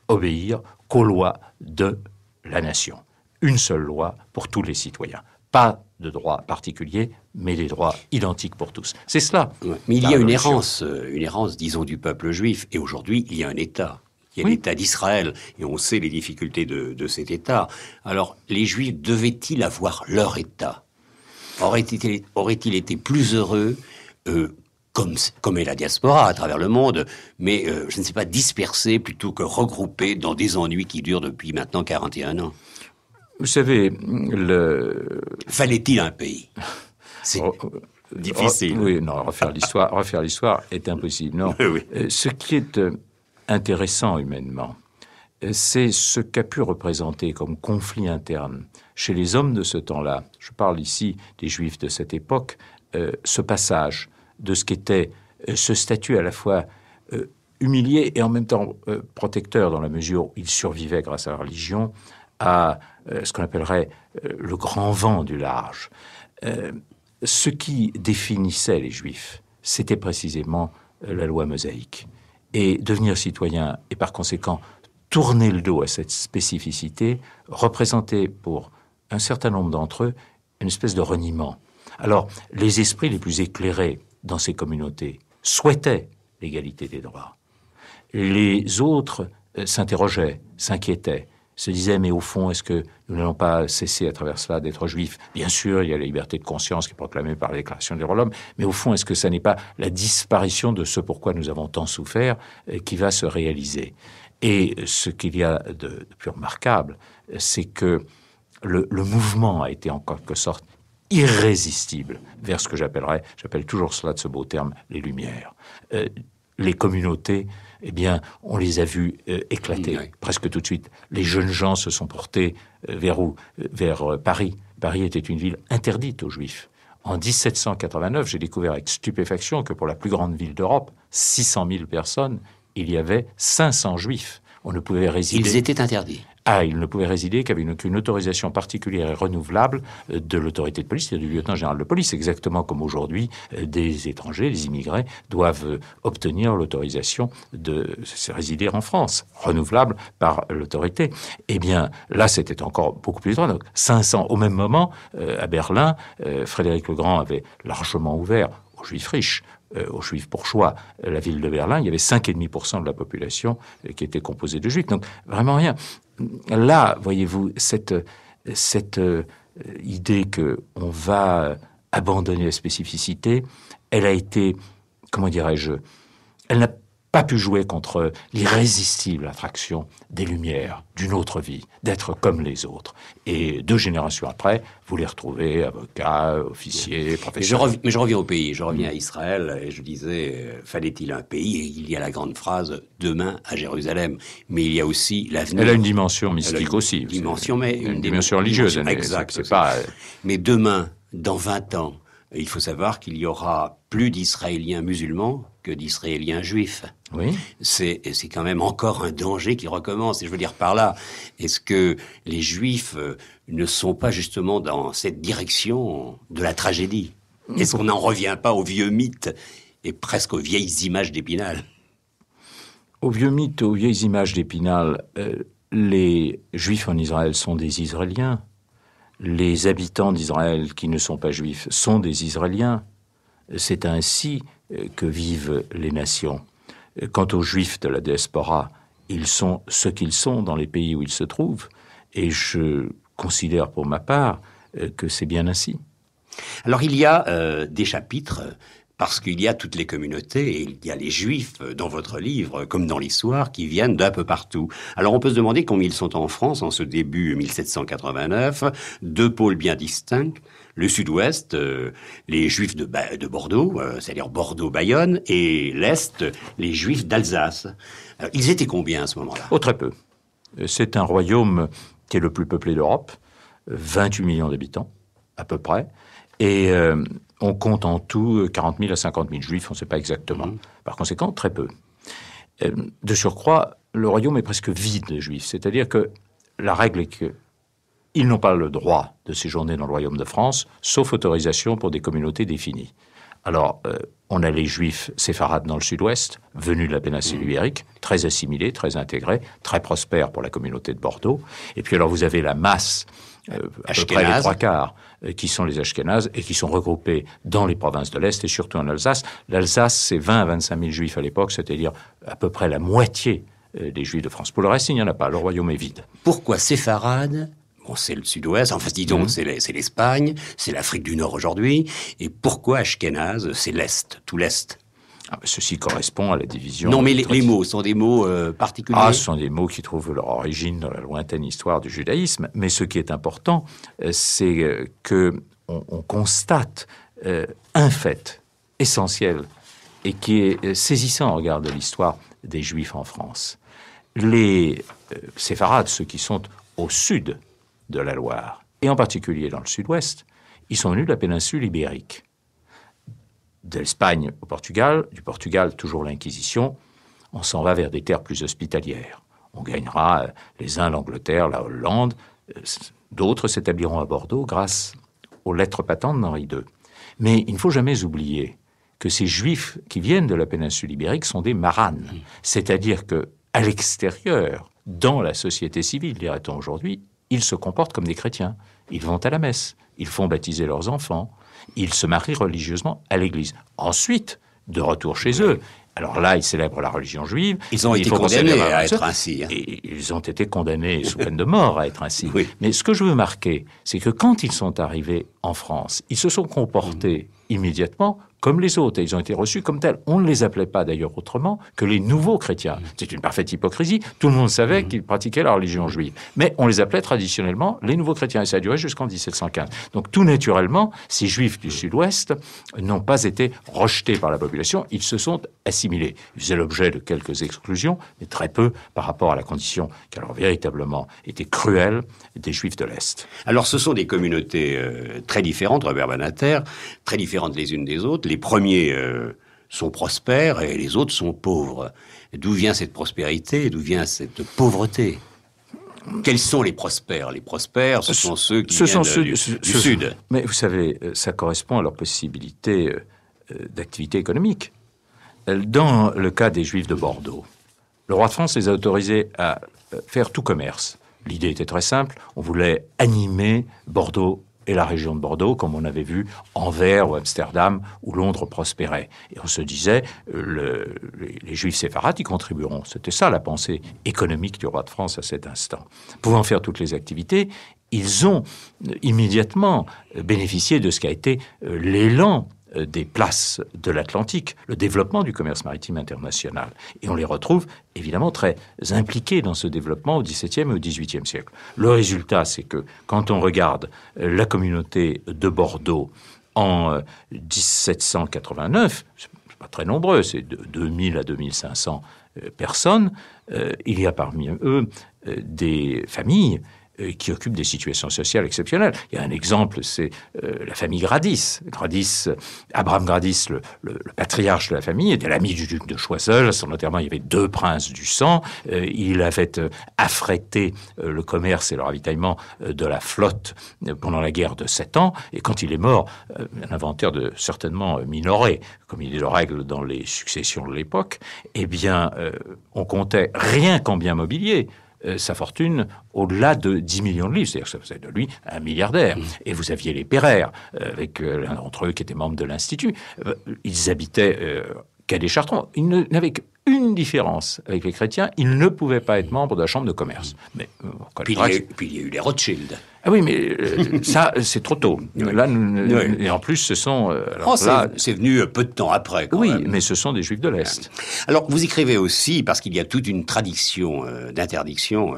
obéir qu'aux lois de la nation. Une seule loi pour tous les citoyens. Pas de droits particuliers, mais des droits identiques pour tous. C'est cela. Mais il y a une errance,
euh, une errance, disons, du peuple juif. Et aujourd'hui, il y a un État. Il y a l'État d'Israël, et on sait les difficultés de cet État. Alors, les Juifs devaient-ils avoir leur État Aurait-il été plus heureux euh, comme, comme, est la diaspora à travers le monde, mais euh, je ne sais pas, dispersé plutôt que regroupé dans des ennuis qui durent depuis maintenant 41 ans Vous savez, le...
Fallait-il un pays C'est oh, difficile. Oh, oui, non, refaire l'histoire, refaire l'histoire est impossible. Non. Euh, ce qui est intéressant humainement, c'est ce qu'a pu représenter comme conflit interne chez les hommes de ce temps-là, je parle ici des juifs de cette époque, euh, ce passage de ce qu'était euh, ce statut à la fois euh, humilié et en même temps protecteur dans la mesure où il survivait grâce à la religion à ce qu'on appellerait le grand vent du large. ce qui définissait les juifs, c'était précisément la loi mosaïque. Et devenir citoyen et par conséquent tourner le dos à cette spécificité représentée pour un certain nombre d'entre eux une espèce de reniement. Alors, les esprits les plus éclairés dans ces communautés souhaitaient l'égalité des droits. Les autres euh, s'interrogeaient, s'inquiétaient, se disaient, mais au fond, est-ce que nous n'allons pas cesser à travers cela d'être juifs Bien sûr, il y a la liberté de conscience qui est proclamée par la Déclaration des droits de l'homme, mais au fond, est-ce que ça n'est pas la disparition de ce pourquoi nous avons tant souffert euh, qui va se réaliser Et euh, ce qu'il y a de plus remarquable, c'est que le, mouvement a été en quelque sorte irrésistible vers ce que j'appellerais, j'appelle toujours cela de ce beau terme, les lumières. Euh, les communautés, eh bien, on les a vues euh, éclater presque tout de suite. Les jeunes gens se sont portés euh, vers où Vers Paris. Paris était une ville interdite aux Juifs. En 1789, j'ai découvert avec stupéfaction que pour la plus grande ville d'Europe, 600 000 personnes, il y avait 500 Juifs. On ne pouvait résider. Ils étaient interdits. Ah, il ne pouvait résider qu'avec une, autorisation particulière et renouvelable euh, de l'autorité de police, c'est-à-dire du lieutenant-général de police, exactement comme aujourd'hui, euh, des étrangers, des immigrés, doivent euh, obtenir l'autorisation de résider en France, renouvelable par l'autorité. Eh bien, là, c'était encore beaucoup plus loin. Donc, 500, au même moment, à Berlin, Frédéric le Grand avait largement ouvert aux Juifs riches, aux juifs choix, la ville de Berlin, il y avait 5,5% de la population qui était composée de juifs. Donc vraiment rien là, voyez-vous, cette, cette euh, idée que on va euh, abandonner la spécificité, elle a été, comment dirais-je, elle n'a pas pu jouer contre l'irrésistible attraction des lumières, d'une autre vie, d'être comme les autres. Et deux générations après, vous les retrouvez avocats, officiers, professeurs. Mais je, reviens au pays, je reviens à Israël, et je disais,
euh, fallait-il un pays et Il y a la grande phrase, demain à Jérusalem. Mais il y a aussi l'avenir. Elle a une dimension mystique aussi. Dimension, mais une, dimension religieuse. Exact. pas. Euh, mais demain, dans 20 ans, il faut savoir qu'il y aura plus d'Israéliens musulmans que d'Israéliens juifs. Oui. C'est quand même encore un danger qui recommence. Et je veux dire par là, est-ce que les juifs euh, ne sont pas justement dans cette direction de la tragédie Est-ce qu'on n'en revient pas aux vieux mythes et presque aux vieilles images d'Épinal
Aux vieux mythes, aux vieilles images d'Épinal, euh, les juifs en Israël sont des Israéliens les habitants d'Israël qui ne sont pas juifs sont des Israéliens. C'est ainsi euh, que vivent les nations. Quant aux juifs de la diaspora, ils sont ce qu'ils sont dans les pays où ils se trouvent, et je considère pour ma part euh, que c'est bien ainsi. Alors il y a euh, des chapitres parce qu'il y a toutes les communautés,
et il y a les juifs dans votre livre, comme dans l'histoire, qui viennent d'un peu partout. Alors on peut se demander combien ils sont en France en ce début 1789, deux pôles bien distincts. Le sud-ouest, euh, les juifs de, Bordeaux, euh, c'est-à-dire Bordeaux-Bayonne, et l'est, les juifs d'Alsace. Ils étaient combien à ce moment-là Oh, très peu.
C'est un royaume qui est le plus peuplé d'Europe, 28 millions d'habitants, à peu près. Et euh, on compte en tout 40 euh, 000 à 50 000 juifs, on ne sait pas exactement. Mmh. Par conséquent, très peu. Euh, de surcroît, le royaume est presque vide de juifs. C'est-à-dire que la règle est que ils n'ont pas le droit de séjourner dans le royaume de France, sauf autorisation pour des communautés définies. Alors, on a les juifs séfarades dans le sud-ouest, venus de la péninsule mmh. ibérique, très assimilés, très intégrés, très prospères pour la communauté de Bordeaux. Et puis alors, vous avez la masse euh, à peu près les trois quarts, euh, qui sont les Ashkenazes et qui sont regroupés dans les provinces de l'Est et surtout en Alsace. L'Alsace, c'est 20 à 25 000 juifs à l'époque, c'est-à-dire à peu près la moitié euh, des juifs de France. Pour le reste, il n'y en a pas. Le royaume est vide. Pourquoi séfarade Bon, c'est le sud-ouest, enfin dis donc, mm. c'est l'Espagne,
c'est l'Afrique du Nord aujourd'hui. Et pourquoi Ashkenaz C'est l'Est, tout l'Est
ah, ceci correspond à la division. Non, mais les, mots sont des mots euh, particuliers. Ah, ce sont des mots qui trouvent leur origine dans la lointaine histoire du judaïsme. Mais ce qui est important, euh, c'est euh, que on, constate un fait essentiel et qui est saisissant en regard de l'histoire des Juifs en France. Les séfarades, ceux qui sont au sud de la Loire, et en particulier dans le sud-ouest, ils sont venus de la péninsule ibérique de l'Espagne au Portugal, du Portugal toujours l'Inquisition, on s'en va vers des terres plus hospitalières. On gagnera euh, les uns l'Angleterre, la Hollande, euh, d'autres s'établiront à Bordeaux grâce aux lettres patentes d'Henri II. Mais il ne faut jamais oublier que ces juifs qui viennent de la péninsule ibérique sont des maranes, mm. c'est-à-dire que à l'extérieur, dans la société civile, dirait-on aujourd'hui, ils se comportent comme des chrétiens. Ils vont à la messe, ils font baptiser leurs enfants, ils se marient religieusement à l'église. Ensuite, de retour chez eux, alors là, ils célèbrent la religion juive. Ils ont été condamnés à être ainsi. Hein. ils ont été condamnés sous peine de mort à être ainsi. Mais ce que je veux marquer, c'est que quand ils sont arrivés en France, ils se sont comportés immédiatement comme les autres, et ils ont été reçus comme tels. On ne les appelait pas d'ailleurs autrement que les nouveaux chrétiens. Mmh. C'est une parfaite hypocrisie. Tout le monde savait mmh. qu'ils pratiquaient la religion juive. Mais on les appelait traditionnellement les nouveaux chrétiens, et ça a duré jusqu'en 1715. Donc tout naturellement, ces juifs du mmh. sud-ouest n'ont pas été rejetés par la population, ils se sont assimilés. Ils faisaient l'objet de quelques exclusions, mais très peu par rapport à la condition qui alors véritablement était cruelle des juifs de l'Est. Alors ce sont des communautés euh,
très différentes, Robert Banater, très différentes les unes des autres les premiers euh, sont prospères et les autres sont pauvres. D'où vient cette prospérité D'où vient cette pauvreté quels sont les prospères Les prospères, ce sont ceux qui sont du, Sud.
mais vous savez, euh, ça correspond à leur possibilité euh, d'activité économique. Dans le cas des Juifs de Bordeaux, le roi de France les a autorisés à faire tout commerce. L'idée était très simple, on voulait animer Bordeaux et la région de Bordeaux, comme on avait vu Anvers ou Amsterdam ou Londres prospérait. Et on se disait, euh, le, les, Juifs séfarades y contribueront. C'était ça la pensée économique du roi de France à cet instant. Pouvant faire toutes les activités, ils ont immédiatement bénéficié de ce qu'a été euh, l'élan euh, des places de l'Atlantique, le développement du commerce maritime international. Et on les retrouve évidemment très impliqués dans ce développement au XVIIe et au XVIIIe siècle. Le résultat, c'est que quand on regarde euh, la communauté de Bordeaux en 1789, euh, c'est pas très nombreux, c'est de 2000 à 2500 personnes, il y a parmi eux des familles euh, qui occupent des situations sociales exceptionnelles. Il y a un exemple, c'est euh, la famille Gradis. Gradis, euh, Abraham Gradis, le, patriarche de la famille, était l'ami du duc de Choiseul. son enterrement, il y avait deux princes du sang. il avait affrété le commerce et le ravitaillement de la flotte pendant la guerre de Sept Ans. Et quand il est mort, un inventaire de certainement minoré, comme il est le règle dans les successions de l'époque, eh bien, on comptait rien qu'en biens mobilier. Euh, sa fortune au-delà de 10 millions de livres, c'est-à-dire que ça faisait de lui un milliardaire. Mmh. Et vous aviez les Péraire, euh, avec euh, l'un d'entre eux qui était membre de l'Institut. ils habitaient des Chartron. Ils n'avaient qu'une différence avec les chrétiens, ils ne pouvaient pas être mmh. membres de la Chambre de commerce. Mmh. Mais, puis il, puis il y a eu les Rothschild. Ah oui, mais euh, ça, c'est trop tôt. Là, Et en plus, ce sont... Euh, oh, c'est venu euh, peu de temps après. Quand oui, mais ce sont des
Juifs de l'Est. Ah. Alors, vous écrivez aussi, parce qu'il y a toute une tradition d'interdiction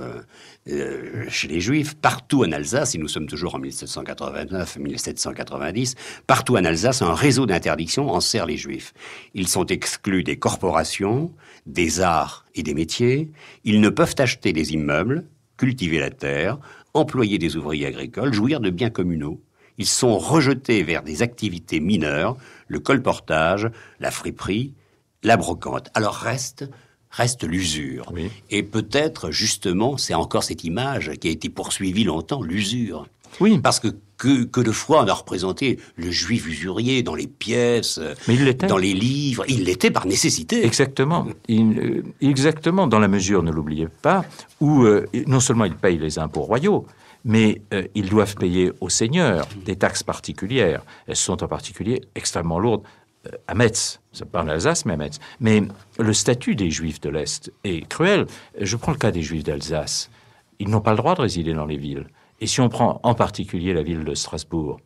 chez les Juifs, partout en Alsace, et nous sommes toujours en 1789-1790, partout en Alsace, un réseau en enserre les Juifs. Ils sont exclus des corporations, des arts et des métiers, ils ne peuvent acheter des immeubles, cultiver la terre, employés des ouvriers agricoles, jouir de biens communaux. Ils sont rejetés vers des activités mineures, le colportage, la friperie, la brocante. Alors reste reste l'usure. Et peut-être justement, c'est encore cette image qui a été poursuivie longtemps, l'usure. Oui. Parce que que, de fois on
a représenté le juif usurier dans les pièces, euh, dans les livres. Il l'était par nécessité. Exactement. Euh, exactement, dans la mesure, ne l'oubliez pas, où euh, non seulement ils payent les impôts royaux, mais ils doivent payer au Seigneur des taxes particulières. Elles sont en particulier extrêmement lourdes à Metz. Ça parle d'Alsace, mais à Metz. Mais le statut des Juifs de l'Est est cruel. Je prends le cas des Juifs d'Alsace. Ils n'ont pas le droit de résider dans les villes. Et si on prend en particulier la ville de Strasbourg,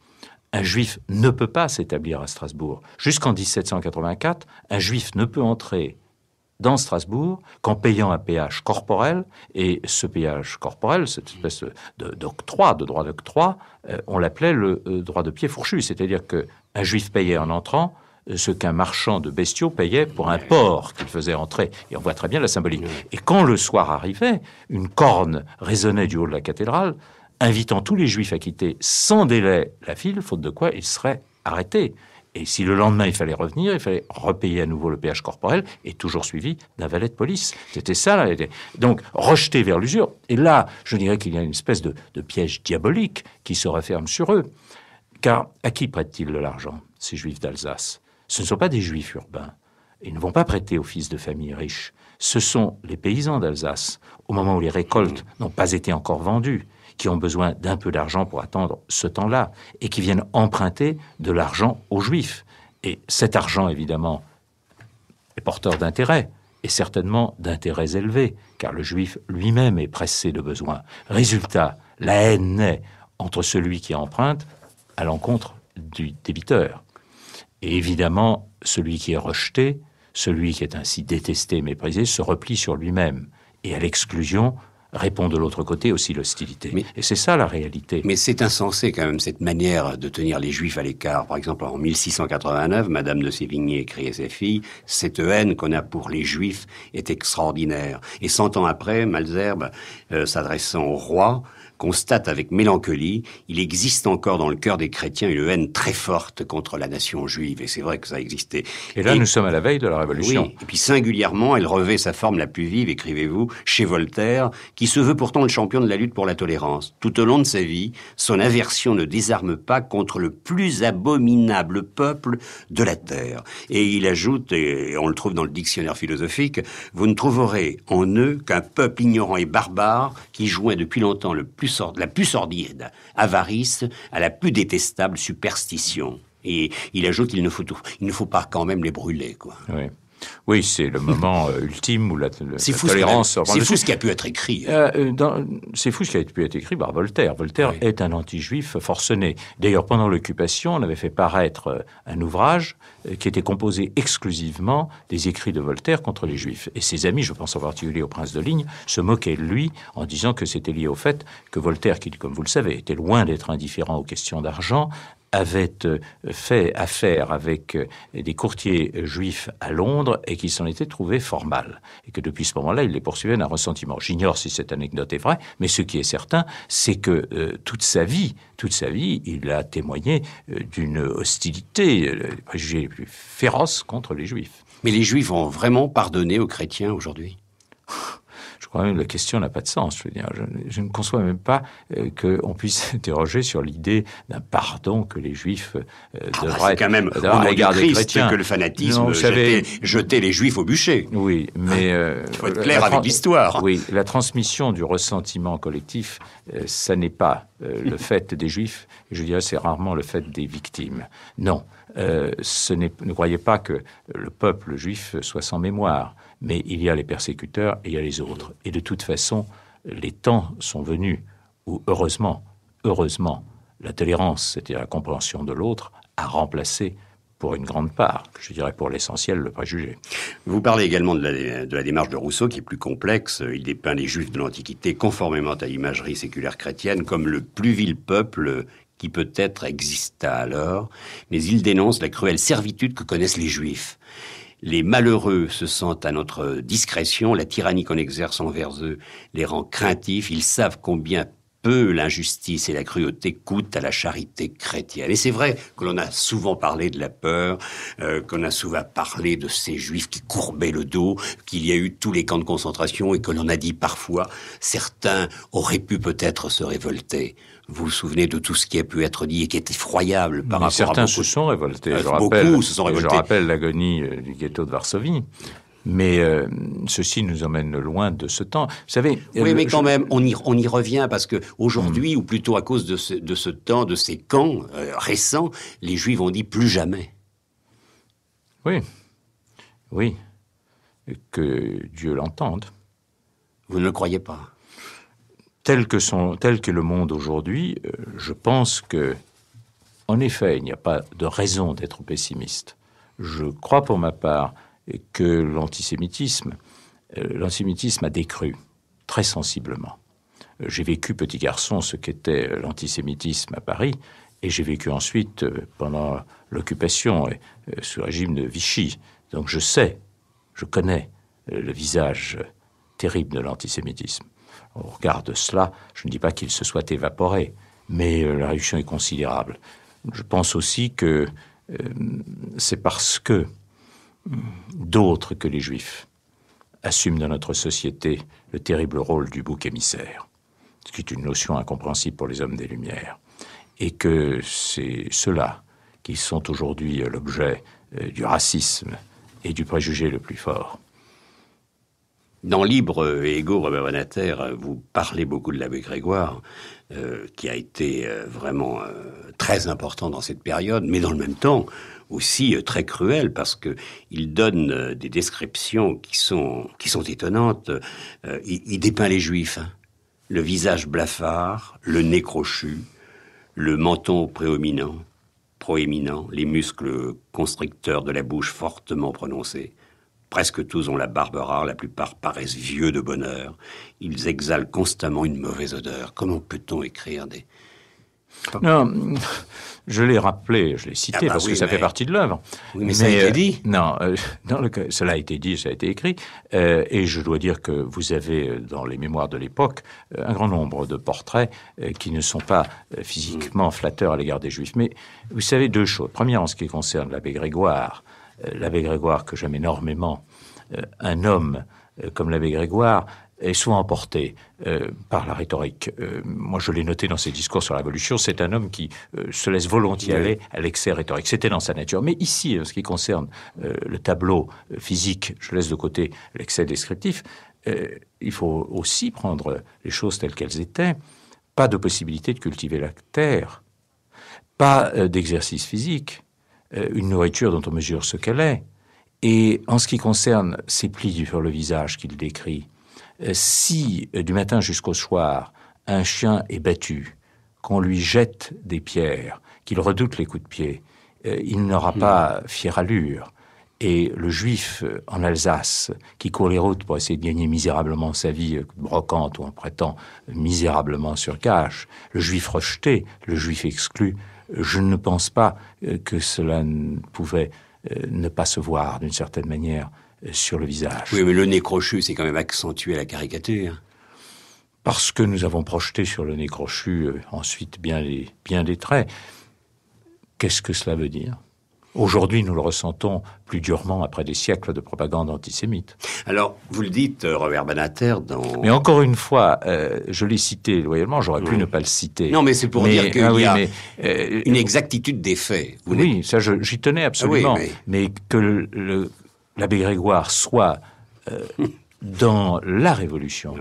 un juif ne peut pas s'établir à Strasbourg. Jusqu'en 1784, un juif ne peut entrer dans Strasbourg qu'en payant un péage corporel. Et ce péage corporel, cette espèce d'octroi, de, droit d'octroi, euh, on l'appelait le euh, droit de pied fourchu. C'est-à-dire qu'un juif payait en entrant euh, ce qu'un marchand de bestiaux payait pour un porc qu'il faisait entrer. Et on voit très bien la symbolique. Et quand le soir arrivait, une corne résonnait du haut de la cathédrale invitant tous les juifs à quitter sans délai la file, faute de quoi ils seraient arrêtés. Et si le lendemain il fallait revenir, il fallait repayer à nouveau le péage corporel et toujours suivi d'un valet de police. C'était ça. Donc rejeté vers l'usure. Et là, je dirais qu'il y a une espèce de, de, piège diabolique qui se referme sur eux. Car à qui prêtent-ils de l'argent, ces juifs d'Alsace Ce ne sont pas des juifs urbains. Ils ne vont pas prêter aux fils de familles riches. Ce sont les paysans d'Alsace, au moment où les récoltes mmh. n'ont pas été encore vendues qui ont besoin d'un peu d'argent pour attendre ce temps-là et qui viennent emprunter de l'argent aux Juifs. Et cet argent, évidemment, est porteur d'intérêts et certainement d'intérêts élevés, car le Juif lui-même est pressé de besoin. Résultat, la haine naît entre celui qui emprunte à l'encontre du débiteur. Et évidemment, celui qui est rejeté, celui qui est ainsi détesté, méprisé, se replie sur lui-même, et à l'exclusion répond de l'autre côté aussi l'hostilité. c'est ça la réalité. Mais c'est insensé quand même cette manière de
tenir les Juifs à l'écart. Par exemple, en 1689, Madame de Sévigné écrit à ses filles Cette haine qu'on a pour les Juifs est extraordinaire. Et cent ans après, Malzerbe, euh, s'adressant au roi, constate avec mélancolie, il existe encore dans le cœur des chrétiens une haine très forte contre la nation juive, et c'est vrai que ça existait. Et là, nous sommes à la veille de la Révolution. et puis singulièrement, elle revêt sa forme la plus vive, écrivez-vous, chez Voltaire, qui se veut pourtant le champion de la lutte pour la tolérance. Tout au long de sa vie, son aversion ne désarme pas contre le plus abominable peuple de la terre. Et il ajoute, et on le trouve dans le dictionnaire philosophique, vous ne trouverez en eux qu'un peuple ignorant et barbare qui joint depuis longtemps le plus la plus sordide avarice à la plus détestable superstition. Et il ajoute qu'il ne faut, pas quand même les brûler, quoi.
Oui, c'est le moment euh, ultime où la, tolérance... C'est fou ce qui a pu être écrit. Euh, euh, c'est fou ce qui a pu être écrit par Voltaire. Voltaire est un anti-juif forcené. D'ailleurs, pendant l'occupation, on avait fait paraître un ouvrage qui était composé exclusivement des écrits de Voltaire contre les juifs. Et ses amis, je pense en particulier au prince de Ligne, se moquaient de lui en disant que c'était lié au fait que Voltaire, qui, comme vous le savez, était loin d'être indifférent aux questions d'argent, avait euh, fait affaire avec euh, des courtiers juifs à Londres et qu'il s'en était trouvé fort mal. Et que depuis ce moment-là, il les poursuivait d'un ressentiment. J'ignore si cette anecdote est vraie, mais ce qui est certain, c'est que euh, toute sa vie, toute sa vie, il a témoigné d'une hostilité, euh, les plus féroces contre les juifs. Mais les juifs ont vraiment pardonné aux chrétiens aujourd'hui la question n'a pas de sens. Je, veux dire, je, ne conçois même pas euh, qu'on puisse s'interroger sur l'idée d'un pardon que les Juifs euh, ah bah, devraient. c'est quand même au nom du Christ que le fanatisme non, jetait, jetait, les Juifs au bûcher. Oui, mais ah, euh, il faut être clair avec l'histoire. Oui, la transmission du ressentiment collectif, ça n'est pas le fait des Juifs. Je dirais, c'est rarement le fait des victimes. Non, ce ne croyez pas que le peuple juif soit sans mémoire mais il y a les persécuteurs et il y a les autres. Et de toute façon, les temps sont venus où, heureusement, heureusement, la tolérance, c'est-à-dire la compréhension de l'autre, a remplacé pour une grande part, je dirais pour l'essentiel, le préjugé.
Vous parlez également de la, de la, démarche de Rousseau qui est plus complexe. Il dépeint les Juifs de l'Antiquité conformément à l'imagerie séculaire chrétienne comme le plus vil peuple qui peut-être exista alors, mais il dénonce la cruelle servitude que connaissent les Juifs. Les malheureux se sentent à notre discrétion, la tyrannie qu'on exerce envers eux les rend craintifs, ils savent combien peu l'injustice et la cruauté coûtent à la charité chrétienne. Et c'est vrai que l'on a souvent parlé de la peur, euh, qu'on a souvent parlé de ces juifs qui courbaient le dos, qu'il y a eu tous les camps de concentration et que l'on a dit parfois, certains auraient pu peut-être se révolter. Vous vous souvenez de tout ce qui a pu être dit et qui est effroyable
par rapport certains à se sont révoltés. Ah, je beaucoup rappelle, se sont révoltés. Je rappelle l'agonie euh, du ghetto de Varsovie. Mais euh, ceci nous emmène loin de ce temps. Vous savez. Oui, euh, mais quand même, on
y, revient parce que aujourd'hui, hmm. ou plutôt à cause de ce, temps, de ces camps récents, les Juifs ont dit plus jamais. Oui, oui.
Que Dieu l'entende. Vous ne le croyez pas tel que, que le monde aujourd'hui, euh, je pense que, en effet, il n'y a pas de raison d'être pessimiste. Je crois pour ma part que l'antisémitisme, euh, l'antisémitisme a décru très sensiblement. Euh, j'ai vécu petit garçon ce qu'était l'antisémitisme à Paris, et j'ai vécu ensuite pendant l'occupation sous le régime de Vichy. Donc je sais, je connais le visage terrible de l'antisémitisme. Au regard de cela, je ne dis pas qu'il se soit évaporé, mais euh, la réduction est considérable. Je pense aussi que euh, c'est parce que hum, d'autres que les juifs assument dans notre société le terrible rôle du bouc émissaire, ce qui est une notion incompréhensible pour les hommes des Lumières, et que c'est ceux-là qui sont aujourd'hui l'objet euh, du racisme et du préjugé le plus fort.
Dans Libre et égaux, Robert vous parlez beaucoup de l'abbé Grégoire, euh, qui a été euh, vraiment euh, très important dans cette période, mais dans le même temps aussi très cruel parce qu'il il donne des descriptions qui sont qui sont étonnantes. Il, dépeint les Juifs, hein. le visage blafard, le nez crochu, le menton prééminent, proéminent, les muscles constricteurs de la bouche fortement prononcés Presque tous ont la barbe rare, la plupart paraissent vieux de bonheur. Ils exhalent constamment une mauvaise odeur. Comment peut-on écrire des...
Non, je l'ai rappelé, je l'ai cité ah bah parce que ça fait partie de l'œuvre. mais, ça a été euh, dit. Non, euh, cela a été dit, ça a été écrit, euh, et je dois dire que vous avez dans les mémoires de l'époque un grand nombre de portraits qui ne sont pas physiquement flatteurs à l'égard des Juifs. Mais vous savez deux choses. Première, en ce qui concerne l'abbé Grégoire, euh, l'abbé Grégoire, que j'aime énormément, euh, un homme euh, comme l'abbé Grégoire est souvent emporté par la rhétorique. moi, je l'ai noté dans ses discours sur la révolution, c'est un homme qui se laisse volontiers aller à l'excès rhétorique. C'était dans sa nature. Mais ici, en ce qui concerne le tableau physique, je laisse de côté l'excès descriptif, il faut aussi prendre les choses telles qu'elles étaient. Pas de possibilité de cultiver la terre, pas d'exercice physique, euh, une nourriture dont on mesure ce qu'elle est. Et en ce qui concerne ces plis sur le visage qu'il décrit, euh, si euh, du matin jusqu'au soir, un chien est battu, qu'on lui jette des pierres, qu'il redoute les coups de pied, il n'aura pas fière allure. Et le juif en Alsace, qui court les routes pour essayer de gagner misérablement sa vie, brocante ou en prêtant misérablement sur cash, le juif rejeté, le juif exclu, je ne pense pas euh, que cela pouvait euh, ne pas se voir d'une certaine manière euh, sur le visage. Oui, mais le nez crochu, c'est quand même accentué la caricature. Parce que nous avons projeté sur le nez crochu ensuite bien des bien traits. Qu'est-ce que cela veut dire Aujourd'hui, nous le ressentons plus durement après des siècles de propagande antisémite. Alors, vous le dites, euh, Robert Banater, dans... Mais encore une fois, euh, je l'ai cité loyalement, j'aurais pu ne pas le citer. Non, mais c'est pour dire qu'il ah y a euh, une exactitude des faits. oui, ça, j'y tenais absolument. Ah mais... que l'abbé Grégoire soit dans la Révolution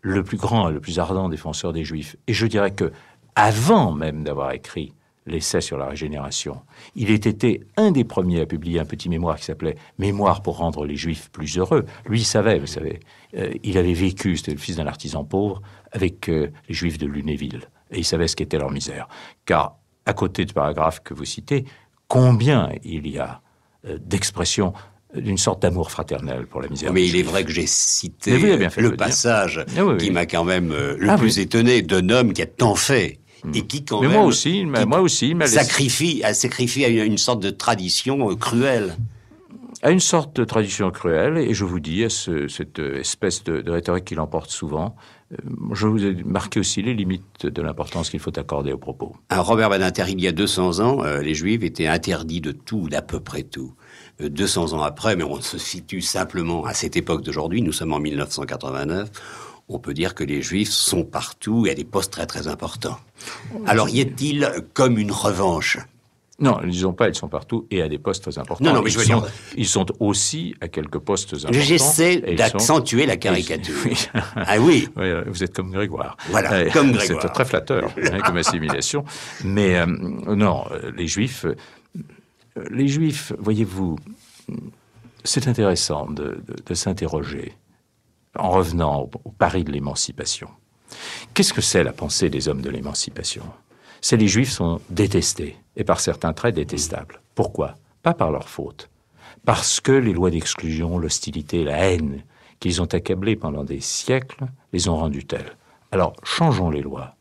le plus grand et le plus ardent défenseur des Juifs, et je dirais que avant même d'avoir écrit l'essai sur la régénération. Il était un des premiers à publier un petit mémoire qui s'appelait Mémoire pour rendre les Juifs plus heureux. Lui, il savait, vous savez, euh, il avait vécu, c'était le fils d'un artisan pauvre, avec euh, les Juifs de Lunéville, et il savait ce qu'était leur misère. Car, à côté du paragraphe que vous citez, combien il y a euh, d'expressions d'une sorte d'amour fraternel pour la misère. Mais il est vrai que j'ai
cité le passage ah qui m'a quand même le ah plus étonné d'un homme qui a tant fait Mm. et qui quand mais même, moi aussi, mais moi
aussi, mais sacrifie, à à une sorte de tradition euh, cruelle à une sorte de tradition cruelle, et je vous dis, à cette euh, espèce de, rhétorique qui l'emporte souvent, euh, je vous ai marqué aussi les limites de l'importance qu'il faut accorder aux propos. À Robert Badinter, il y a 200 ans,
les Juifs étaient interdits de tout, d'à peu près tout. 200 ans après, mais on se situe simplement à cette époque d'aujourd'hui, nous sommes en 1989, on peut dire que les Juifs sont
partout et à des postes très très importants. Oh, Alors y est-il comme une revanche non, disons pas, ils sont partout et à des postes très importants. Non, non, mais ils je veux sont, dire... Ils sont aussi à quelques postes importants. J'essaie d'accentuer la caricature. ah oui. Euh, vous êtes comme Grégoire. Voilà, euh, comme Grégoire. C'est très flatteur hein, comme assimilation. Mais euh, non, les Juifs... Les Juifs, voyez-vous, c'est intéressant de s'interroger en revenant au, pari de l'émancipation. Qu'est-ce que c'est la pensée des hommes de l'émancipation C'est les Juifs sont détestés, et par certains très détestables. Pourquoi Pas par leur faute. Parce que les lois d'exclusion, l'hostilité, la haine qu'ils ont accablées pendant des siècles les ont rendus tels. Alors changeons les lois.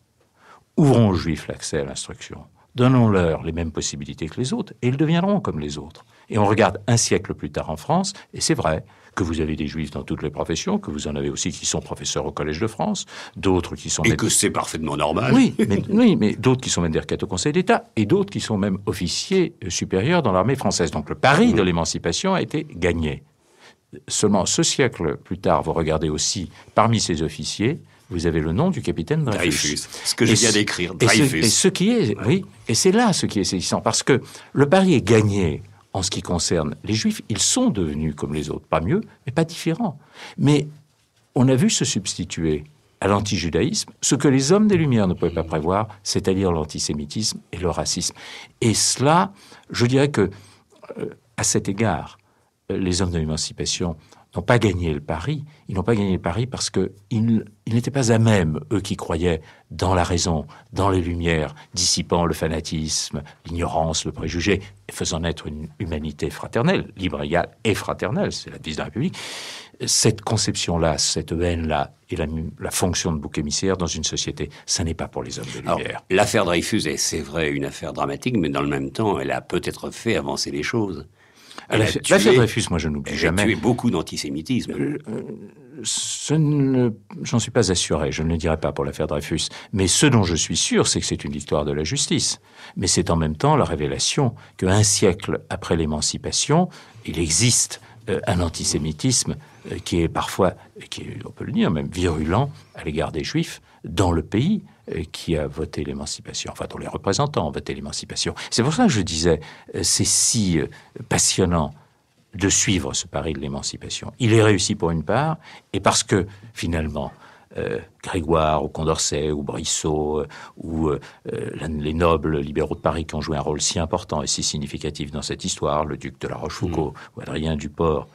Ouvrons aux Juifs l'accès à l'instruction. Donnons-leur les mêmes possibilités que les autres, et ils deviendront comme les autres. Et on regarde un siècle plus tard en France, et c'est vrai, que vous avez des juifs dans toutes les professions, que vous en avez aussi qui sont professeurs au Collège de France, d'autres qui sont... Et que c'est parfaitement normal. Oui, mais, oui, mais d'autres qui sont même requêtes au Conseil d'État, et d'autres qui sont même officiers supérieurs dans l'armée française. Donc le pari de l'émancipation a été gagné. Seulement, ce siècle plus tard, vous regardez aussi, parmi ces officiers, vous avez le nom du capitaine Dreyfus. Dreyfus ce que je viens d'écrire, Dreyfus. ce, qui est, oui, et c'est là ce qui est saisissant, parce que le pari est gagné en ce qui concerne les juifs, ils sont devenus comme les autres, pas mieux, mais pas différents. Mais on a vu se substituer à l'antijudaïsme ce que les hommes des Lumières ne pouvaient pas prévoir, c'est-à-dire l'antisémitisme et le racisme. Et cela, je dirais que, euh, à cet égard, euh, les hommes de l'émancipation n'ont pas gagné le pari, ils n'ont pas gagné le pari parce qu'ils n'étaient pas à même, eux qui croyaient dans la raison, dans les lumières, dissipant le fanatisme, l'ignorance, le préjugé, et faisant naître une humanité fraternelle, libre, égale et fraternelle, c'est la devise de la République. Cette conception-là, cette haine-là, et la, fonction de bouc émissaire dans une société. Ça n'est pas pour les hommes de lumière.
L'affaire Dreyfus est, c'est vrai, une affaire dramatique, mais dans le même temps, elle a peut-être fait avancer les choses.
Ah, Elle Dreyfus, moi je n'oublie jamais.
tué beaucoup d'antisémitisme. Je
euh, J'en suis pas assuré, je ne le dirai pas pour l'affaire Dreyfus. Mais ce dont je suis sûr, c'est que c'est une victoire de la justice. Mais c'est en même temps la révélation qu'un siècle après l'émancipation, il existe euh, un antisémitisme euh, qui est parfois, qui on peut le dire, même virulent à l'égard des juifs dans le pays. Euh, qui a voté l'émancipation, enfin dont les représentants ont voté l'émancipation. C'est pour ça que je disais, euh, c'est si euh, passionnant de suivre ce pari de l'émancipation. Il est réussi pour une part, et parce que finalement, Grégoire ou Condorcet ou Brissot ou les nobles libéraux de Paris qui ont joué un rôle si important et si significatif dans cette histoire, le duc de la Rochefoucauld mm. ou Adrien Duport,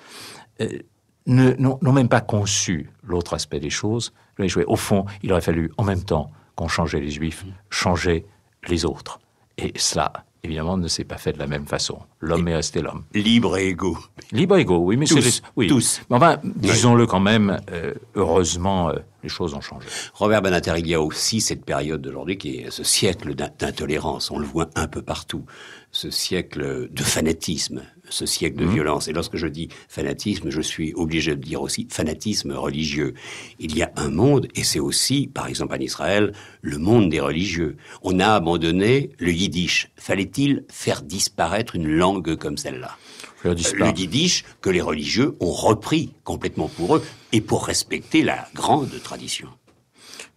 n'ont même pas conçu l'autre aspect des choses. Joué. Au fond, il aurait fallu en même temps changer changé les Juifs, mm. changer les autres. Et cela, évidemment, ne s'est pas fait de la même façon. L'homme est resté l'homme. Libre et égaux. Libre et égaux, oui, mais tous. tous. Mais enfin, disons-le quand même, euh, heureusement, euh, les choses ont changé. Robert Banater,
il y a aussi cette période d'aujourd'hui qui est ce siècle d'intolérance. On le voit un peu partout. Ce siècle de fanatisme ce siècle de mmh. violence. Et lorsque je dis fanatisme, je suis obligé de dire aussi fanatisme religieux. Il y a un monde, et c'est aussi, par exemple en Israël, le monde des religieux. On a abandonné le yiddish. Fallait-il faire disparaître une langue comme celle-là le yiddish que les religieux ont repris complètement pour eux et pour respecter la grande tradition.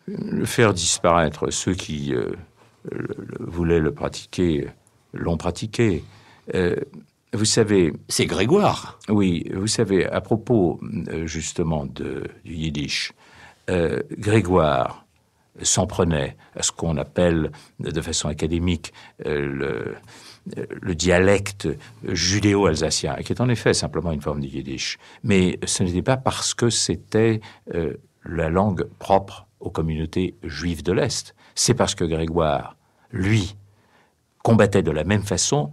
Le faire disparaître, ceux qui euh, le, voulaient le pratiquer l'ont pratiqué. Euh, vous savez. C'est Grégoire. Oui, vous savez, à propos euh, justement du yiddish, euh, Grégoire s'en prenait à ce qu'on appelle de façon académique euh, le, dialecte judéo-alsacien, qui est en effet simplement une forme du yiddish. Mais ce n'était pas parce que c'était la langue propre aux communautés juives de l'Est. C'est parce que Grégoire, lui, combattait de la même façon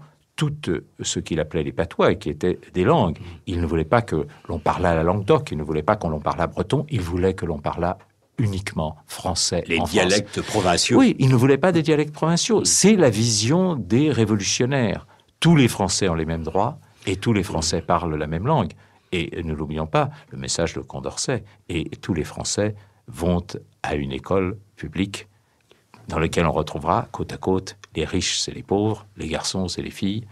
tout ce qu'il appelait les patois, et qui étaient des langues. Il ne voulait pas que l'on parlât la langue d'oc, il ne voulait pas qu'on l'on parlât breton, il voulait que l'on parlât uniquement français. Les dialectes provinciaux. Oui, il ne voulait pas des dialectes provinciaux. C'est la vision des révolutionnaires. Tous les Français ont les mêmes droits et tous les Français parlent la même langue. Et ne l'oublions pas, le message de Condorcet. Et tous les Français vont à une école publique dans laquelle on retrouvera côte à côte les riches, c'est les pauvres, les garçons, c'est les filles,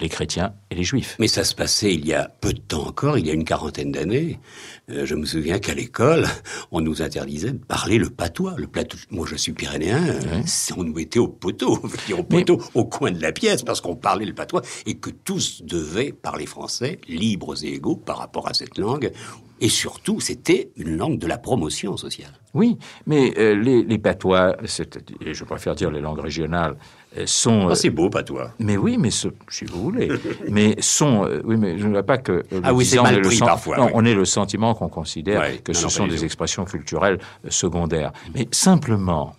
les chrétiens et les juifs. Mais ça se passait il y a peu de temps encore, il y a une
quarantaine d'années. Euh, je me souviens qu'à l'école, on nous interdisait de parler le patois, le plateau. Moi, je suis pyrénéen, on nous mettait au poteau, poteau, au coin de la pièce, parce qu'on parlait le patois et que tous devaient parler français, libres et égaux par rapport à cette langue et surtout, c'était une langue de la promotion sociale.
Oui, mais euh, les, patois, et je préfère dire les langues régionales, euh, sont. Ah, euh, c'est beau, patois. Mais oui, mais ce, si vous voulez. mais sont. oui, mais je ne vois pas que. ah oui, c'est mal pris parfois. on est le sentiment qu'on considère que ce sont des expressions culturelles secondaires. Mais simplement,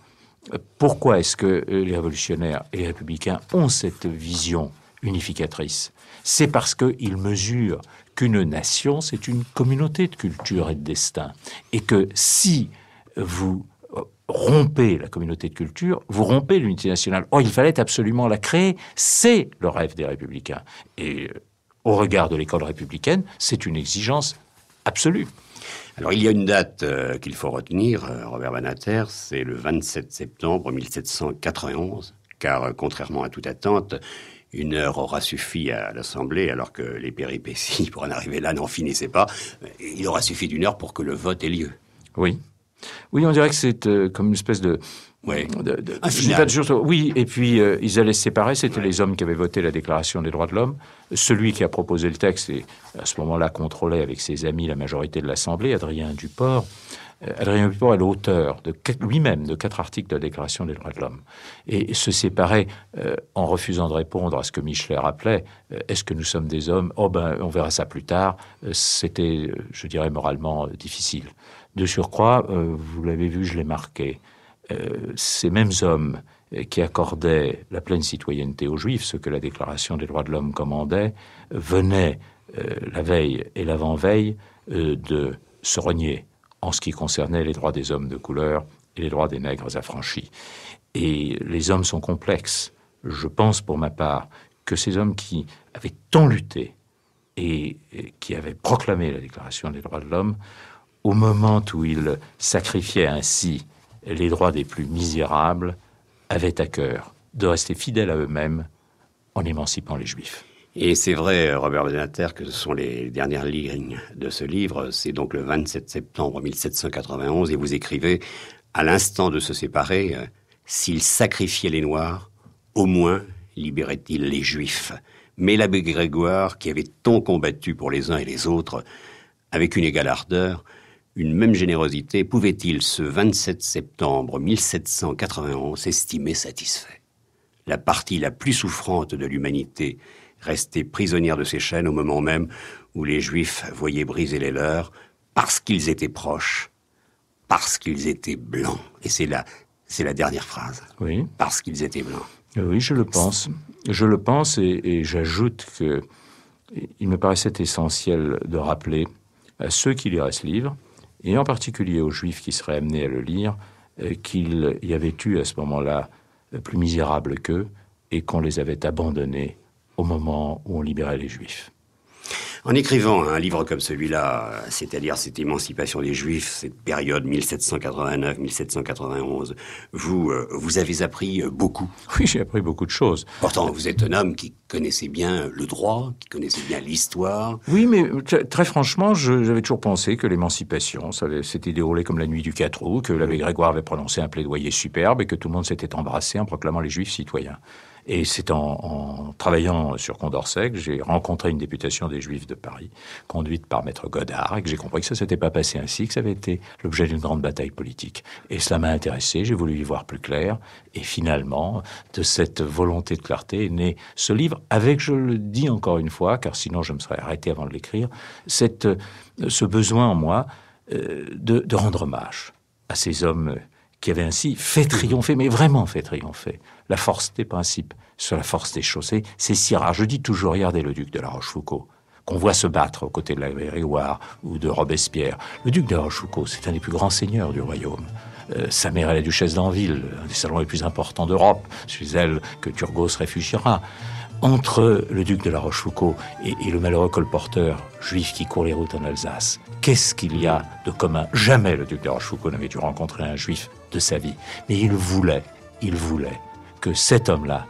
pourquoi est-ce que les révolutionnaires et les républicains ont cette vision unificatrice C'est parce qu'ils mesurent qu'une nation, c'est une communauté de culture et de destin. Et que si vous euh, rompez la communauté de culture, vous rompez l'unité nationale. Or, il fallait absolument la créer. C'est le rêve des républicains. Et euh, au regard de l'école républicaine, c'est une exigence absolue. Alors, il y a une date euh, qu'il faut retenir, Robert Banater,
c'est le 27 septembre 1791, car contrairement à toute attente, une heure aura suffi à l'Assemblée, alors que les péripéties pour en arriver là n'en finissaient pas. Il aura suffi d'une heure pour que le vote ait lieu.
Oui. Oui, on dirait que c'est euh, comme une espèce de, oui. oui, et puis euh, ils allaient se séparer. C'était les hommes qui avaient voté la Déclaration des droits de l'homme. Celui qui a proposé le texte et à ce moment-là contrôlait avec ses amis la majorité de l'Assemblée, Adrien Duport, euh, Adrien Pipo est l'auteur lui-même de quatre articles de la Déclaration des droits de l'homme. Et se séparer euh, en refusant de répondre à ce que Michelet rappelait, euh, est-ce que nous sommes des hommes Oh ben, on verra ça plus tard, c'était, je dirais, moralement difficile. De surcroît, vous l'avez vu, je l'ai marqué, ces mêmes hommes qui accordaient la pleine citoyenneté aux Juifs, ce que la Déclaration des droits de l'homme commandait, venaient la veille et l'avant-veille de se renier en ce qui concernait les droits des hommes de couleur et les droits des nègres affranchis. Et les hommes sont complexes. Je pense pour ma part que ces hommes qui avaient tant lutté et, qui avaient proclamé la Déclaration des droits de l'homme, au moment où ils sacrifiaient ainsi les droits des plus misérables, avaient à cœur de rester fidèles à eux-mêmes en émancipant les Juifs. Et c'est vrai, Robert Benater, que ce sont les dernières lignes
de ce livre. C'est donc le 27 septembre 1791 et vous écrivez À l'instant de se séparer, s'il sacrifiait les Noirs, au moins libérait-il les Juifs. Mais l'abbé Grégoire, qui avait tant combattu pour les uns et les autres, avec une égale ardeur, une même générosité, pouvait-il ce 27 septembre 1791 s'estimer satisfait La partie la plus souffrante de l'humanité restés prisonnière de ces chaînes au moment même où les Juifs voyaient briser les leurs, parce qu'ils étaient proches, parce qu'ils étaient blancs. Et c'est la, dernière phrase. Oui. Parce qu'ils étaient blancs.
Oui, je le pense. Je le pense et, j'ajoute que il me paraissait essentiel de rappeler à ceux qui liraient ce livre, et en particulier aux juifs qui seraient amenés à le lire, euh, qu'il y avait eu à ce moment-là euh, plus misérables qu'eux et qu'on les avait abandonnés au moment où on libérait les Juifs.
En écrivant un livre comme celui-là, c'est-à-dire cette émancipation des Juifs, cette période 1789-1791, vous, euh, vous avez appris euh, beaucoup. Oui, j'ai appris beaucoup de choses. Pourtant, vous êtes un homme qui connaissait bien le droit, qui connaissait bien
l'histoire. Oui, mais très franchement, j'avais toujours pensé que l'émancipation, s'était déroulée comme la nuit du 4 août, que l'abbé Grégoire avait prononcé un plaidoyer superbe et que tout le monde s'était embrassé en proclamant les Juifs citoyens. Et c'est en, travaillant sur Condorcet que j'ai rencontré une députation des Juifs de Paris, conduite par Maître Godard, et que j'ai compris que ça ne s'était pas passé ainsi, que ça avait été l'objet d'une grande bataille politique. Et cela m'a intéressé, j'ai voulu y voir plus clair, et finalement, de cette volonté de clarté est né ce livre, avec, je le dis encore une fois, car sinon je me serais arrêté avant de l'écrire, cette, ce besoin en moi euh, de, de rendre hommage à ces hommes qui avaient ainsi fait triompher, mais vraiment fait triompher, la force des principes sur la force des chaussées, c'est si rare. Je dis toujours, regardez le duc de la Rochefoucauld, qu'on voit se battre aux côtés de la Grégoire ou de Robespierre. Le duc de la Rochefoucauld, c'est un des plus grands seigneurs du royaume. Euh, sa mère est la duchesse d'Anville, un des salons les plus importants d'Europe. C'est elle que Turgot se réfugiera. Entre le duc de la Rochefoucauld et, et le malheureux colporteur juif qui court les routes en Alsace, qu'est-ce qu'il y a de commun Jamais le duc de la Rochefoucauld n'avait dû rencontrer un juif de sa vie. Mais il voulait, il voulait que cet homme-là,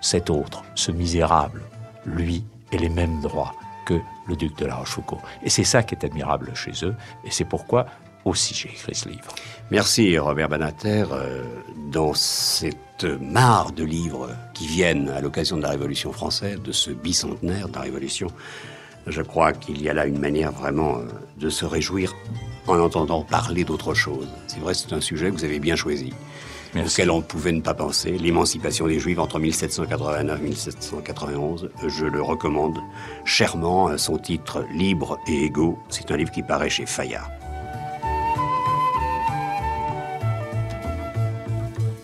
cet autre, ce misérable, lui ait les mêmes droits que le duc de la Rochefoucauld. Et c'est ça qui est admirable chez eux, et c'est pourquoi aussi j'ai écrit ce livre. Merci Robert Banater.
Euh, dans cette mare de livres qui viennent à l'occasion de la Révolution française, de ce bicentenaire de la Révolution, je crois qu'il y a là une manière vraiment euh, de se réjouir en entendant parler d'autre chose. C'est vrai, c'est un sujet que vous avez bien choisi auquel on ne pouvait ne pas penser, L'émancipation des Juifs entre 1789 et 1791. Je le recommande chèrement. Son titre Libre et égaux,
c'est un livre qui paraît chez Fayard.